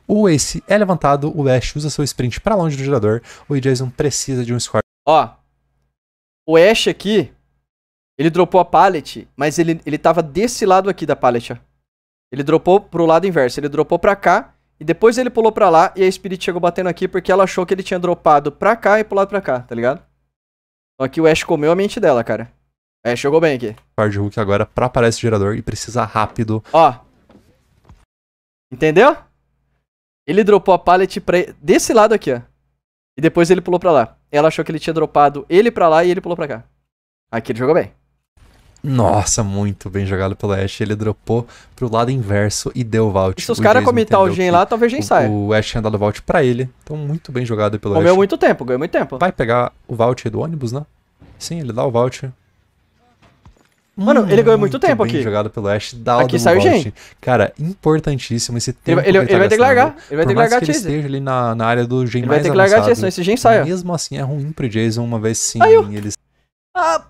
O Ace é levantado, o Ash usa seu sprint para longe do gerador. O Jason precisa de um Squad Ó. O Ash aqui, ele dropou a pallet, mas ele, ele tava desse lado aqui da pallet, ó. Ele dropou pro lado inverso. Ele dropou pra cá, e depois ele pulou pra lá, e a Spirit chegou batendo aqui porque ela achou que ele tinha dropado pra cá e pulado pra cá, tá ligado? Então aqui o Ash comeu a mente dela, cara. É, chegou bem aqui. Card Hook agora pra parar esse gerador e precisa rápido. Ó. Entendeu? Ele dropou a pallet pra... desse lado aqui, ó. E depois ele pulou pra lá ela achou que ele tinha dropado ele pra lá e ele pulou pra cá. Aqui ele jogou bem. Nossa, muito bem jogado pelo Ash. Ele dropou pro lado inverso e deu o vault. E se os caras comitar o gen lá, talvez gen saia. O Ash tinha dado vault pra ele. Então, muito bem jogado pelo Comeu Ash. Comeu muito tempo, ganhou muito tempo. Vai pegar o vault do ônibus, né? Sim, ele dá o vault Mano, ele ganhou muito, muito tempo aqui. jogado pelo Ash da Aqui saiu gente. Cara, importantíssimo esse tempo. Ele, ele, ele, ele tá vai ter que largar. Né? Ele vai ter que largar que ele esteja ali na, na área do Gen ele mais Ele vai ter que largar avançado, Jason, esse Gen sai. Mesmo assim, é ruim pro Jason, uma vez sim, eu... eles... Ah,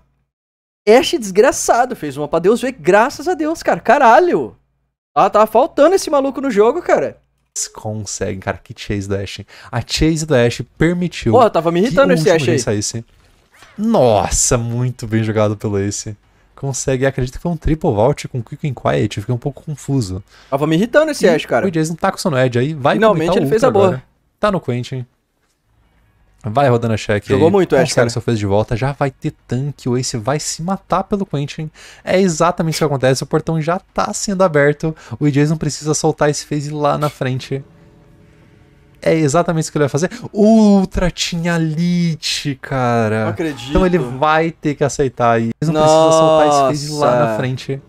Ash desgraçado, fez uma pra Deus ver, graças a Deus, cara. Caralho! Ah, tava faltando esse maluco no jogo, cara conseguem, cara. Que chase do Ash. A chase do Ash permitiu. Pô, tava me irritando esse Ash. aí. Saísse. Nossa, muito bem jogado pelo Ace consegue. Acredito que foi é um triple vault com Quick and Quiet. Fiquei um pouco confuso. Tava me irritando esse Ash, cara. O Jason tá com o Sono Edge aí. Vai Finalmente ele fez a boa. Tá no Quentin. Vai rodando a check Jogou aí. muito, Ash, cara. só fez de volta. Já vai ter tanque. O Ace vai se matar pelo Quentin. É exatamente isso que acontece. O portão já tá sendo aberto. O Jason precisa soltar esse phase lá na frente é exatamente isso que ele vai fazer. Ultra Tinhalite, cara. Não acredito. Então ele vai ter que aceitar aí. não precisa soltar esse face lá na frente.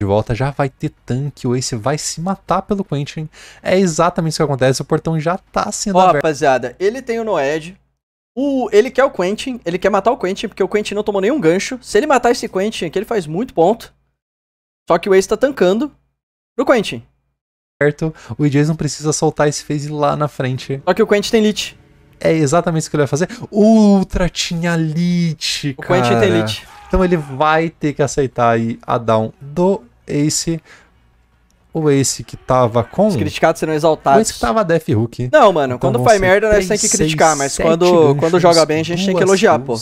De volta já vai ter tanque, o Ace vai se matar pelo Quentin. É exatamente isso que acontece, o portão já tá sendo Ó, aberto. rapaziada, ele tem o Noed, o, ele quer o Quentin, ele quer matar o Quentin, porque o Quentin não tomou nenhum gancho. Se ele matar esse Quentin aqui, ele faz muito ponto. Só que o Ace tá tancando pro Quentin certo, o não precisa soltar esse phase lá na frente. Só que o Quentin tem lit. É exatamente isso que ele vai fazer. Ultra tinha lit, O cara. Quentin tem lit. Então ele vai ter que aceitar aí a down do Ace. O Ace que tava com. Os criticados serão exaltados. O Ace que tava Def Hook. Não, mano, então, quando faz merda, nós temos que criticar, mas quando, quando joga bem, a gente tem que elogiar, pô.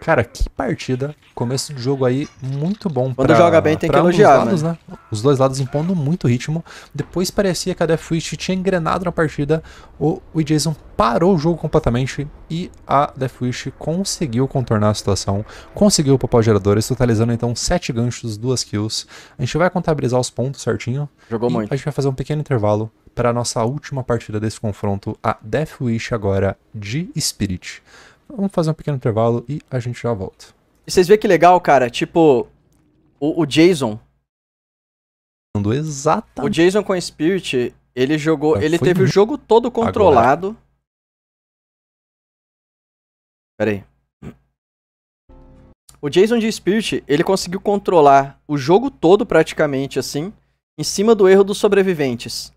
Cara, que partida. Começo de jogo aí muito bom. Quando pra, joga bem tem que elogiar, lados, né? né? Os dois lados impondo muito ritmo. Depois parecia que a Death Wish tinha engrenado na partida. O, Jason parou o jogo completamente e a Death Wish conseguiu contornar a situação. Conseguiu poupar os geradores, totalizando então 7 ganchos, 2 kills. A gente vai contabilizar os pontos certinho. Jogou muito. A gente vai fazer um pequeno intervalo para a nossa última partida desse confronto, a Death Wish agora de Spirit. Vamos fazer um pequeno intervalo e a gente já volta. E vocês veem que legal, cara? Tipo, o, o Jason. Exatamente. O Jason com Spirit, ele jogou. ele teve o jogo todo controlado. Agora. Pera aí. O Jason de Spirit, ele conseguiu controlar o jogo todo praticamente assim, em cima do erro dos sobreviventes.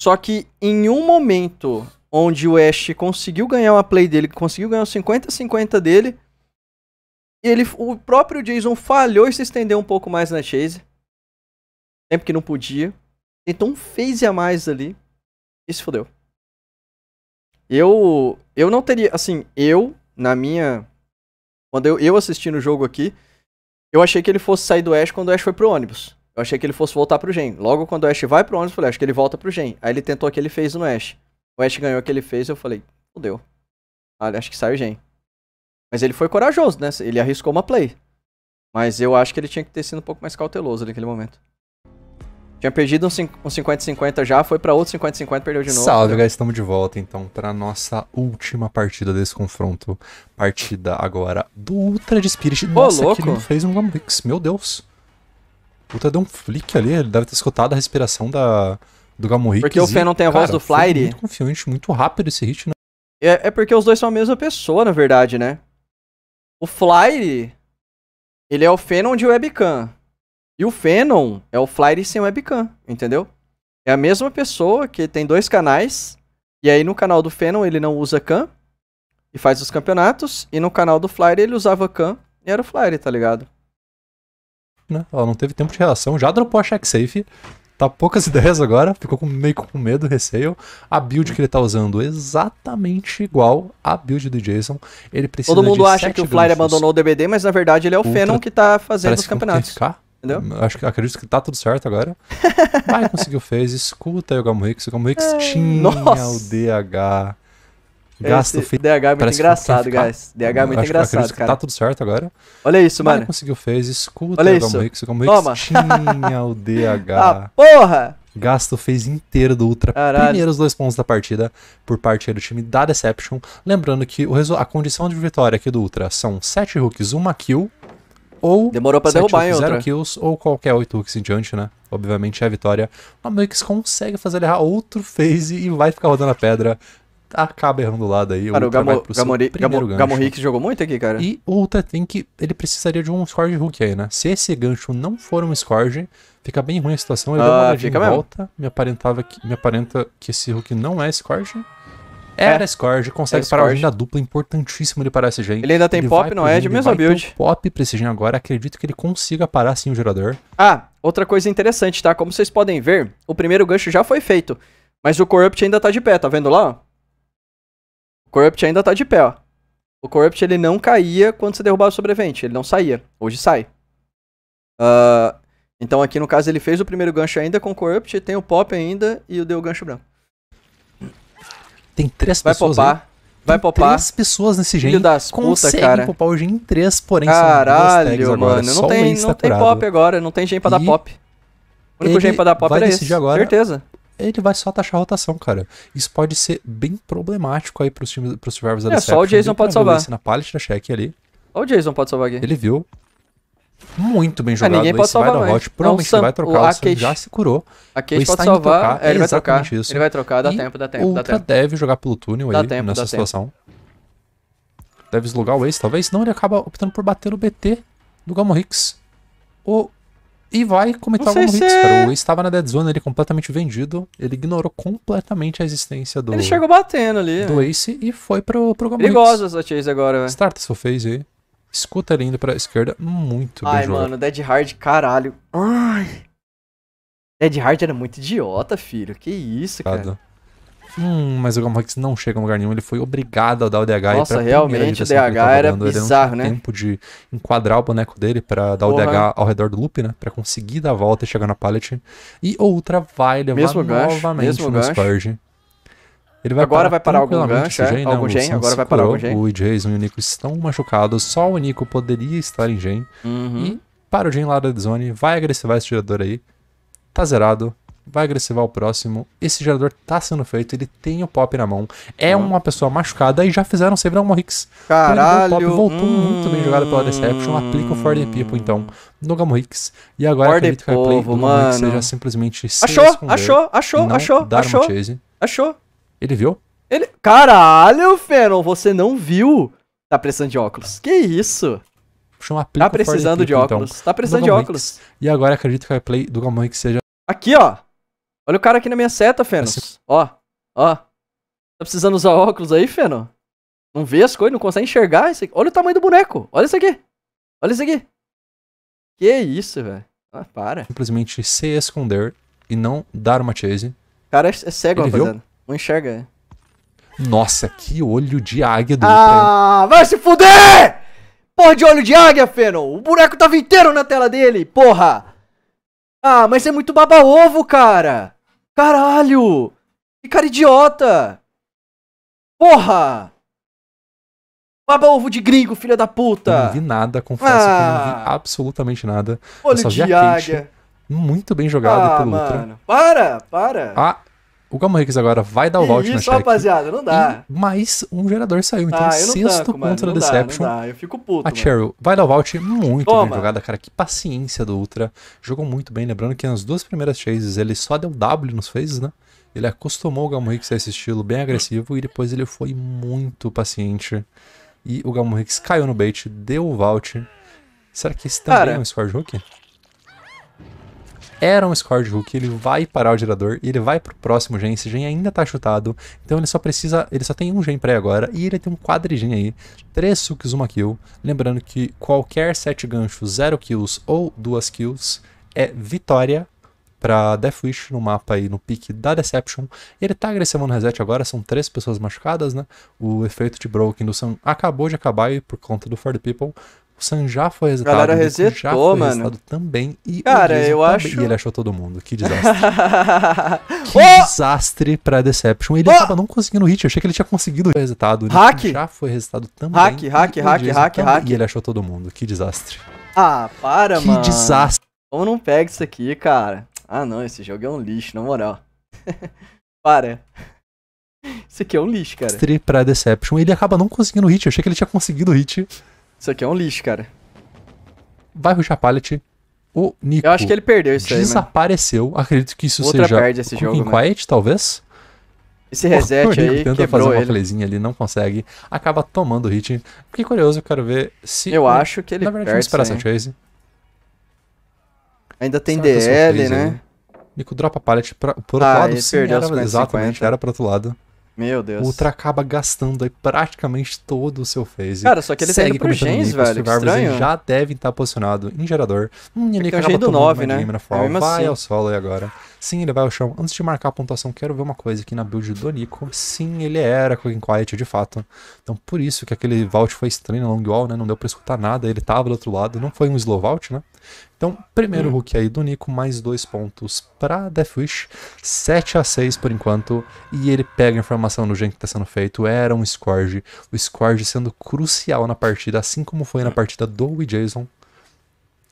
Só que em um momento onde o Ash conseguiu ganhar uma play dele, conseguiu ganhar os 50-50 dele. E ele, o próprio Jason falhou e se estendeu um pouco mais na chase. Tempo que não podia. Tentou um phase a mais ali. E se fodeu. Eu, eu não teria, assim, eu, na minha... Quando eu, eu assisti no jogo aqui, eu achei que ele fosse sair do Ash quando o Ash foi pro ônibus. Eu achei que ele fosse voltar pro Gen. Logo quando o Ash vai pro ônibus, eu falei, acho que ele volta pro Gen. Aí ele tentou aquele phase no Ash. O Ash ganhou o que ele fez, eu falei, fudeu. Ah, acho que saiu gen. Mas ele foi corajoso, né? Ele arriscou uma play. Mas eu acho que ele tinha que ter sido um pouco mais cauteloso naquele momento. Tinha perdido um 50-50 já, foi para outro 50-50, perdeu de novo. Salve, guys, estamos de volta então para nossa última partida desse confronto. Partida agora do Ultra de Spirit. Ô, nossa, louco. que ele fez um Lambix, meu Deus. O Ultra deu um flick ali, ele deve ter escutado a respiração da, do Gamorreak. Porque o Fê não tem a voz cara, do Flyre. Muito confiante, muito rápido esse hit, né? É, é porque os dois são a mesma pessoa, na verdade, né? O Flyre, ele é o Fenon de webcam. E o Fenon é o Flyre sem webcam, entendeu? É a mesma pessoa que tem dois canais. E aí no canal do Fenon ele não usa cam e faz os campeonatos. E no canal do Flyer ele usava cam e era o Flyer, tá ligado? Né? Ela não teve tempo de reação, já dropou a check safe tá poucas ideias agora, ficou com, meio com medo, receio. A build que ele tá usando é exatamente igual à build do Jason. Ele precisa Todo mundo acha que o Flyer abandonou o DBD, mas na verdade ele é o Ultra, Fenon que tá fazendo os é campeonatos. Um Entendeu? Acho que acredito que tá tudo certo agora. Vai conseguiu fez, escuta aí o Gamorrix. O Gamorrix tinha nossa. o DH. Gasto fez DH é muito engraçado, ficar... guys. DH é muito engraçado, tá cara. Tá tudo certo agora. Olha isso, mano. Ele conseguiu fez. Escuta Olha o Galmix. O Galmix tinha o DH. A ah, porra! Gasto fez inteiro do Ultra. Caralho. Primeiros dois pontos da partida por parte do time da Deception. Lembrando que a condição de vitória aqui do Ultra são 7 hooks, 1 kill. Ou Demorou pra derrubar, hooks, zero kills, ou qualquer 8 hooks em diante, né? Obviamente é a vitória. O Amix consegue fazer ele errar outro phase e vai ficar rodando a pedra acaba errando o lado aí. Cara, o, Gamo, Gamori, Gamo, Rick jogou muito aqui, cara. E o que ele precisaria de um Scourge Hook aí, né? Se esse gancho não for um Scourge, fica bem ruim a situação. Ele uh, uma ah, olhadinha volta, me, aparentava que, me aparenta que esse Hook não é Scourge. É. Era é, Scourge, consegue é parar o da dupla, importantíssimo ele parar esse gen. Ele ainda tem ele pop, não é? De mesma build. Um pop pra esse gen agora, acredito que ele consiga parar sim o gerador. Ah, outra coisa interessante, tá? Como vocês podem ver, o primeiro gancho já foi feito. Mas o Corrupt ainda tá de pé, tá vendo lá? Corrupt ainda tá de pé, ó. O Corrupt ele não caía quando você derrubava o sobrevivente, ele não saía. Hoje sai. Uh, então aqui no caso ele fez o primeiro gancho ainda com o Corrupt, tem o Pop ainda e o deu o gancho branco. Tem três vai pessoas. Popar, vai popar. Três pessoas nesse jeito. das puta, cara. popar o gen em três, porém Caralho, são mano. Agora, não, tem, não tá tem pop agora, não tem gen pra e dar pop. O único gen pra dar pop era esse. Agora... Certeza ele vai só taxar a rotação, cara. Isso pode ser bem problemático aí pros, times, pros survivors é, da É, só o Jason pode salvar. Na pallet da ali. o Jason pode salvar aqui. Ele viu. Muito bem ah, jogado. Ah, ninguém pode Ace salvar vai Hot, provavelmente não, Sam, vai trocar, o, o Sam já se curou. A Kate pode salvar, ele vai trocar. Isso. Ele vai trocar, dá e tempo, dá tempo, O dá tempo. deve jogar pelo túnel dá aí tempo, nessa situação. Tempo. Deve deslogar o Ace, talvez, senão ele acaba optando por bater o BT do Gamorrix. O e vai comentar o se... hits, cara. O Ace estava na Dead Zone, ele é completamente vendido. Ele ignorou completamente a existência do. Ele chegou batendo ali. Do né? Ace e foi pro, programa Gamo Perigosa essa chase agora, velho. Starta seu face aí. Escuta ele indo pra esquerda. Muito Ai, bem mano, Dead Hard, caralho. Ai. Dead Hard era muito idiota, filho. Que isso, cara hum, mas o Gamorrex não chega em lugar nenhum, ele foi obrigado a dar o DH. Nossa, realmente o DH era bizarro, né? tempo de enquadrar o boneco dele para dar Porra. o DH ao redor do loop, né? Pra conseguir dar a volta e chegar na pallet. E outra vai levar mesmo novamente gancho, mesmo no gancho. Spurge. Ele vai agora parar vai parar algum gancho, é? Gen, né? algum gen, agora vai parar algum gen. O Jason e o Nico estão machucados, só o Nico poderia estar em gen. Uhum. E para o gen lá da zone, vai agressivar esse tirador aí. Tá zerado, vai agressivar o próximo. Esse gerador tá sendo feito, ele tem o pop na mão. É hum. uma pessoa machucada e já fizeram save na Hicks. Caralho! O pop voltou hum. muito bem jogado pela Deception. Hum. Aplica o For the People, então, no Gamo E agora For que o play do mano. seja simplesmente Achou, achou, achou, achou, achou, achou. Ele viu? Ele... Caralho, Fenon, você não viu? Tá precisando de óculos. Que isso? Chama Tá precisando people, de óculos. Então, tá precisando de então, tá óculos. E agora acredito que o play do Gamon seja. Aqui, ó. Olha o cara aqui na minha seta, Fenos. Ó, ó. Tá precisando usar óculos aí, Feno? Não vê as coisas, não consegue enxergar isso aqui. Olha o tamanho do boneco. Olha isso aqui. Olha isso aqui. Que isso, velho. Ah, para. Simplesmente se esconder e não dar uma chase. O cara é, é cego, Ele rapaziada. Viu? Não enxerga. Nossa, que olho de águia do Ah, vai se fuder! Porra de olho de águia, Feno! O boneco tava inteiro na tela dele, porra! Ah, mas é muito baba-ovo, cara! Caralho! Que cara idiota! Porra! Baba ovo de gringo, filha da puta! Eu não vi nada, confesso ah. que eu não vi ah. absolutamente nada. Olho só vi a Kate, águia. Muito bem jogado ah, pelo mano. Ultra. Para, para! Ah, o Calmo Hicks agora vai dar o vault isso, na isso, rapaziada, não dá. Mas um gerador saiu, então ah, sexto tanco, contra não a Deception. Dá, dá. Eu fico puto, a Cheryl vai dar o vault muito Toma. bem jogada, cara. Que paciência do Ultra. Jogou muito bem, lembrando que nas duas primeiras chases ele só deu W nos phases, né? Ele acostumou o Galmo Hicks a esse estilo bem agressivo e depois ele foi muito paciente. E o Galmo Hicks caiu no bait, deu o vault. Será que esse também cara, é um Square Joke? era um Scored hook, ele vai parar o girador e ele vai pro próximo gen, esse gen ainda tá chutado, então ele só precisa, ele só tem um gen ir agora, e ele tem um quadrigen aí, 3 suks 1 kill, lembrando que qualquer 7 ganchos, 0 kills ou 2 kills é vitória para Deathwish no mapa aí no pique da Deception. Ele tá agressivando reset agora, são três pessoas machucadas, né? O efeito de Broken do Sun acabou de acabar aí por conta do For the People, o Sanjá foi resetado. A galera resetou, mano. também. E Cara, eu também. acho. E ele achou todo mundo. Que desastre. que oh! desastre pra Deception. Ele oh! tava não conseguindo hit. Eu achei que ele tinha conseguido o resetado. Hack! Já foi resetado também. Hack, hack, hack, hack, também. hack. E ele achou todo mundo. Que desastre. Ah, para, que mano. Que desastre. Como não pega isso aqui, cara? Ah, não. Esse jogo é um lixo, na moral. para. Isso aqui é um lixo, cara. Desastre pra Deception. Ele acaba não conseguindo hit. Eu achei que ele tinha conseguido hit. Isso aqui é um lixo, cara. Vai ruxar pallet. O Nico. Eu acho que ele perdeu isso aí. Desapareceu. Acredito que isso Outra seja. Perde esse jogo, em Quiet, talvez. Esse reset o aí tenta fazer uma playzinha ali, não consegue. Acaba tomando hit. Fiquei curioso, eu quero ver se. Eu acho que ele. Na verdade, vamos esperar essa chase. Ainda tem Será DL, né? Aí? Nico dropa pallet pra, pro ah, outro lado. Sim, era, exatamente, era pro outro lado. Meu Deus. Ultra acaba gastando aí praticamente todo o seu phase. Cara, só que ele segue tá pro gens, velho. Os estranho. já devem estar tá posicionado em gerador. Hum, ele é, é acaba do 9, né? Na é vai assim. ao solo aí agora. Sim, ele vai ao chão. Antes de marcar a pontuação, quero ver uma coisa aqui na build do Nico. Sim, ele era o Quiet de fato. Então por isso que aquele vault foi estranho na long wall, né? Não deu pra escutar nada, ele tava do outro lado. Não foi um slow vault, né? Então, primeiro hum. hook aí do Nico, mais dois pontos pra Deathwish. 7 a 6 por enquanto. E ele pega a informação do jeito que tá sendo feito. Era um Scourge. O Scourge sendo crucial na partida, assim como foi na partida do Jason.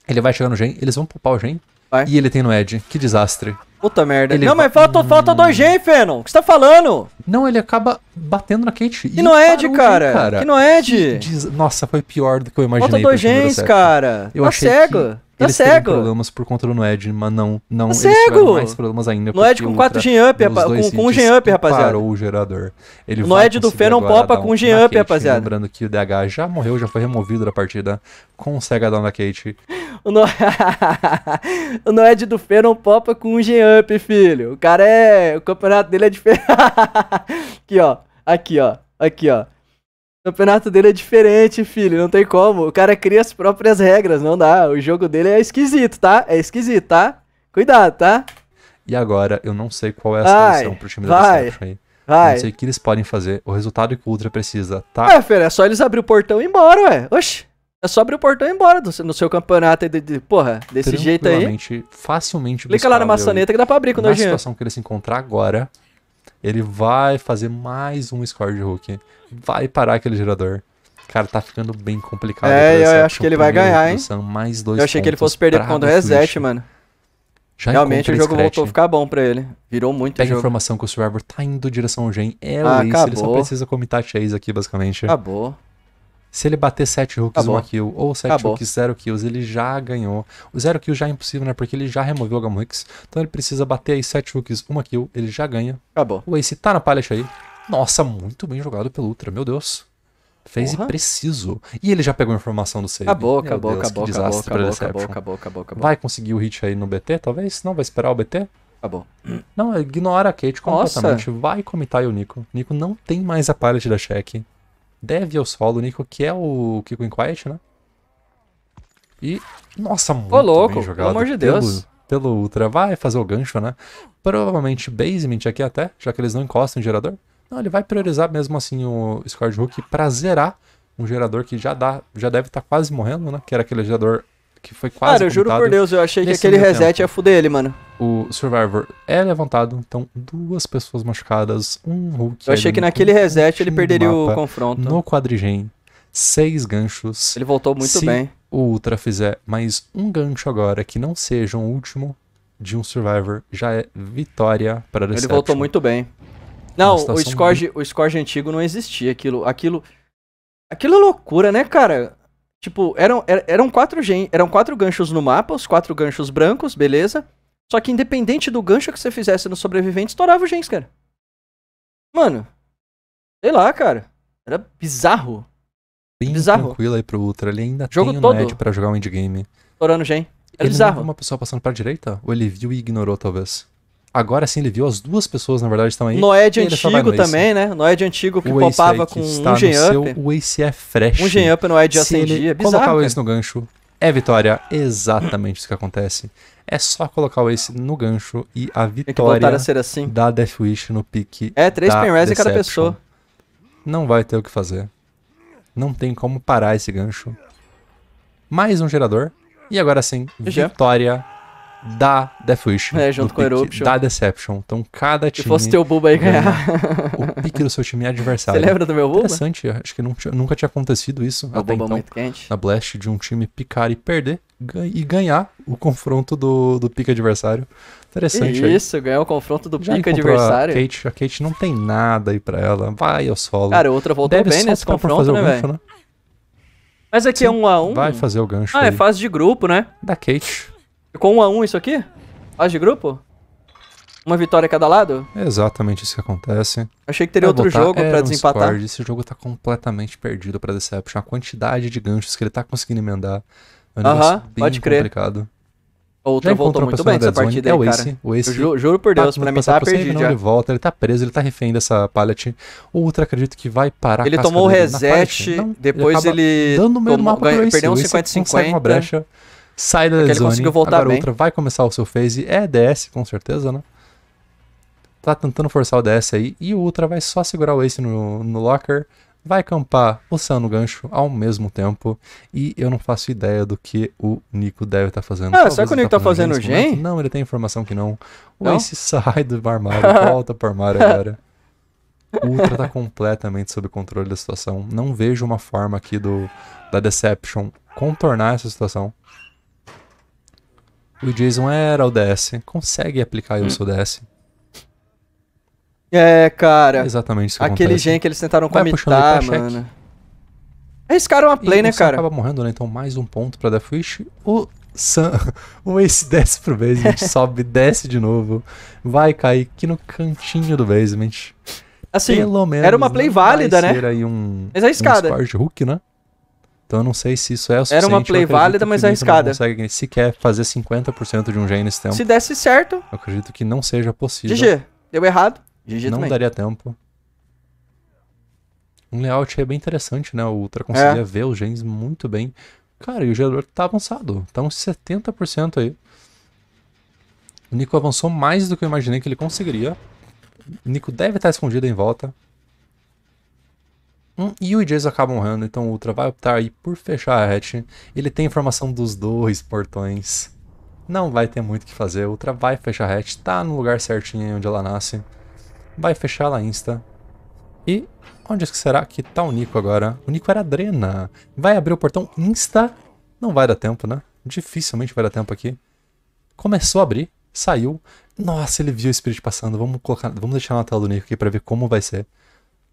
Ele vai chegar no Gen, eles vão poupar o Gen, Vai. E ele tem no Ed. Que desastre. Puta merda. Ele não, mas falta, falta dois g Fenon. O que você tá falando? Não, ele acaba batendo na Kate. E no Ed, cara. cara. Que no Ed. Diz... Nossa, foi pior do que eu imaginei. Falta dois gs cara. Eu tá achei cego. Que Tá eles cego. problemas por conta do Noed, mas não, não tá eles cego. mais problemas ainda. Noed com 4 gen up, com, com um gen up, rapaziada. Parou o gerador. Ele o Noed do Fê não popa com gen up, Kate, rapaziada. Lembrando que o DH já morreu, já foi removido da partida. Consegue a down da Kate. O, no... o Noed do Fê não popa com um gen up, filho. O cara é. O campeonato dele é diferente. aqui, ó. Aqui, ó. Aqui, ó. O campeonato dele é diferente, filho. Não tem como. O cara cria as próprias regras. Não dá. O jogo dele é esquisito, tá? É esquisito, tá? Cuidado, tá? E agora, eu não sei qual é a solução pro time da Destruction aí. Vai. Não sei o que eles podem fazer. O resultado que o Ultra precisa, tá? É, filho, é só eles abrir o portão e ir embora, ué. Oxi. É só abrir o portão e ir embora do, no seu campeonato aí, de, de, porra, desse jeito aí. facilmente Clica lá na maçaneta que dá pra abrir com o Na situação que ele se encontrar agora, ele vai fazer mais um score de Hulk. Vai parar aquele gerador. Cara, tá ficando bem complicado. É, eu acho que ele vai ganhar, hein? Mais dois eu achei que ele fosse perder por o reset, mano. Já Realmente o jogo scratch. voltou a ficar bom pra ele. Virou muito Pega jogo. informação que o Survivor tá indo direção ao Gen. É ah, isso, ele só precisa comitar chase aqui, basicamente. Acabou. Se ele bater 7 rooks, 1 kill, ou 7 rooks, 0 kills, ele já ganhou. O 0 kill já é impossível, né? Porque ele já removeu o Gamma Hicks. Então ele precisa bater aí 7 rooks, 1 kill, ele já ganha. Acabou. O Ace tá na palestra aí. Nossa, muito bem jogado pelo Ultra, meu Deus. Fez Porra. e preciso. E ele já pegou a informação do save. Acabou, acabou, Deus, acabou, acabou, acabou, acabou, acabou, acabou, acabou. Vai conseguir o hit aí no BT, talvez? Não, vai esperar o BT? Acabou. Não, ignora a Kate completamente. Nossa. Vai comitar o Nico. Nico não tem mais a pallet da check deve ao solo Nico, que é o Kiko in Quiet, né? E, nossa, muito Ô, louco, bem jogado. Pelo amor de Deus. Pelo, pelo Ultra, vai fazer o gancho, né? Provavelmente basement aqui até, já que eles não encostam no gerador. Não, ele vai priorizar mesmo assim o Scored Hook pra zerar um gerador que já, dá, já deve estar tá quase morrendo, né? Que era aquele gerador que foi quase. Cara, eu juro por Deus, eu achei que aquele reset tempo. ia fuder ele, mano. O Survivor é levantado, então duas pessoas machucadas, um Hulk. Eu achei que naquele reset ele perderia o confronto. No quadrigem, seis ganchos. Ele voltou muito Se bem. O Ultra fizer mais um gancho agora que não seja o um último de um Survivor, já é vitória para Deception. Ele voltou muito bem. Não, o Scourge, muito... o Scourge antigo não existia. Aquilo, aquilo, aquilo é loucura, né, cara? Tipo, eram, er, eram, quatro gen eram quatro ganchos no mapa, os quatro ganchos brancos, beleza? Só que independente do gancho que você fizesse no sobrevivente, estourava o gens, cara. Mano, sei lá, cara. Era bizarro. Bem bizarro. tranquilo aí pro Ultra. Ele ainda Jogo tem o todo. pra jogar um endgame. Estourando gen. Era ele bizarro. uma pessoa passando pra direita? Ou ele viu e ignorou, talvez? Agora sim ele viu as duas pessoas, na verdade, estão aí. Noé de antigo também, né? Noé de antigo que popava com um gen up. O Ace é fresh. Um gen up no Ed acendia. É bizarro. Colocar o Ace no gancho é vitória. Exatamente isso que acontece. É só colocar o Ace no gancho e a vitória a assim. da Deathwish no pique. É, três penres em cada pessoa. Não vai ter o que fazer. Não tem como parar esse gancho. Mais um gerador. E agora sim, vitória da Deathwish. É, junto com pick, Eruption. Da Deception. Então cada time. Se fosse teu Buba aí ganhar. O pique do seu time adversário. Você lembra do meu Buba? Interessante, acho que nunca tinha acontecido isso o até Buba então. Muito quente. Na Blast de um time picar e perder e ganhar o confronto do, do pique adversário. Interessante. Isso, aí. ganhar o confronto do pique adversário. A Kate, a Kate não tem nada aí pra ela. Vai ao solo. Cara, outra voltou Deve bem nesse confronto, né, né? Mas aqui é Sim, é um a um. Vai fazer o gancho. Ah, é aí. é fase de grupo, né? Da Kate. Ficou um a um isso aqui? Faz de grupo? Uma vitória cada lado? É exatamente isso que acontece. Achei que teria é, outro jogo é, pra desempatar. Squad. Esse jogo tá completamente perdido pra Deception. A quantidade de ganchos que ele tá conseguindo emendar é um uh -huh, pode crer. complicado. Outra tá voltou muito bem essa partida é aí, cara. o Ace, ju juro por tá Deus, tá, pra mim tá perdido você, já. Ele volta, ele tá preso, ele tá refém dessa pallet. O Ultra acredito que vai parar Ele tomou o reset, depois ele, ele dando meio tomou, mapa ganha, perdeu um 50-50. brecha sai da Porque zone. Ele conseguiu voltar agora bem. outra vai começar o seu phase. É DS, com certeza, né? Tá tentando forçar o DS aí. E o Ultra vai só segurar o Ace no, no locker. Vai campar o Sam no gancho ao mesmo tempo. E eu não faço ideia do que o Nico deve estar tá fazendo. Ah, será que o Nico tá, tá fazendo, o gen? Não, ele tem informação que não. O não? Ace sai do armário, volta pro armário agora. O Ultra tá completamente sob controle da situação. Não vejo uma forma aqui do da Deception contornar essa situação. O Jason é era o DS. Consegue aplicar o hum. seu DS. É, cara. exatamente isso que Aquele acontece. gen que eles tentaram Vai comitar, mano. Check. Arriscaram é a play, e né, cara? acaba morrendo, né? Então, mais um ponto pra Deathwish. O Sam, o Ace desce pro basement, sobe, desce de novo. Vai cair aqui no cantinho do basement. Assim, Pelo menos, era uma play válida, né? Aí um, Mas é escada. Um hook, né? Então eu não sei se isso é o suficiente. Era uma play válida, mas arriscada. É não consegue sequer fazer 50% de um gene nesse tempo. Se desse certo... Eu acredito que não seja possível. GG. Deu errado. GG Não também. daria tempo. Um layout é bem interessante, né? O Ultra conseguia é. ver os genes muito bem. Cara, e o gerador tá avançado. Tá uns 70% aí. O Nico avançou mais do que eu imaginei que ele conseguiria. O Nico deve estar escondido em volta. Hum, e o Jason acaba morrendo, então o Ultra vai optar aí por fechar a hatch. Ele tem informação dos dois portões. Não vai ter muito o que fazer, o Ultra vai fechar a hatch, tá no lugar certinho onde ela nasce. Vai fechar ela insta. E onde é será que tá o Nico agora? O Nico era Drena. Vai abrir o portão insta. Não vai dar tempo, né? Dificilmente vai dar tempo aqui. Começou a abrir, saiu. Nossa, ele viu o Spirit passando. Vamos colocar, vamos deixar na tela do Nico aqui pra ver como vai ser.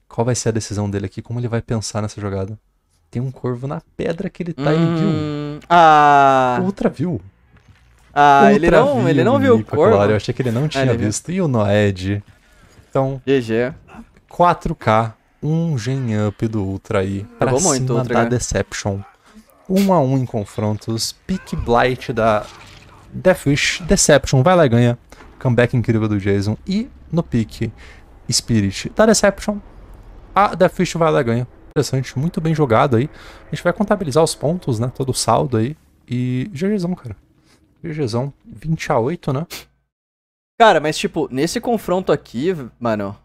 Qual vai ser a decisão dele aqui? Como ele vai pensar nessa jogada? Tem um corvo na pedra que ele tá hum, e viu. Hum, ah. Ultra viu. Ah, ele não, viu, ele não viu o corvo. Claro, eu achei que ele não é, tinha ele visto. Viu. E o Noed? Então. GG. 4K, um gen up do Ultra aí. Pra cima muito, Ultra, da Deception. 1 um a 1 um em confrontos. Pick Blight da Deathwish. Deception vai lá e ganha. Comeback incrível do Jason. E no pick Spirit da Deception a da Fish vai lá ganha. Interessante, muito bem jogado aí. A gente vai contabilizar os pontos, né? Todo o saldo aí. E GGzão, cara. GGzão, 20 a 8, né? Cara, mas tipo, nesse confronto aqui, mano,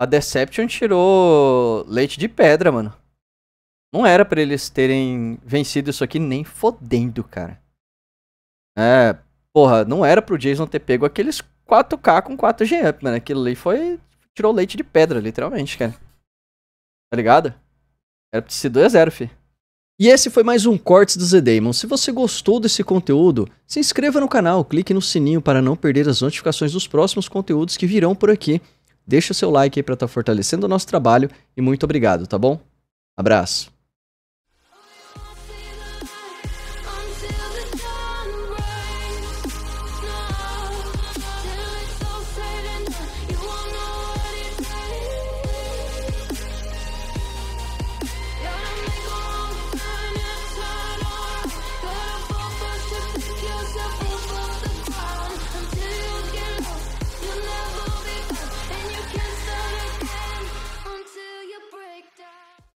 a Deception tirou leite de pedra, mano. Não era para eles terem vencido isso aqui nem fodendo, cara. É, porra, não era pro Jason ter pego aqueles 4K com 4G up, mano. Aquilo ali foi. Tirou leite de pedra, literalmente, cara. Tá ligado? Era pra ser 2x0, fi. E esse foi mais um Cortes do z Se você gostou desse conteúdo, se inscreva no canal, clique no sininho para não perder as notificações dos próximos conteúdos que virão por aqui. Deixa o seu like aí pra estar tá fortalecendo o nosso trabalho e muito obrigado, tá bom? Abraço.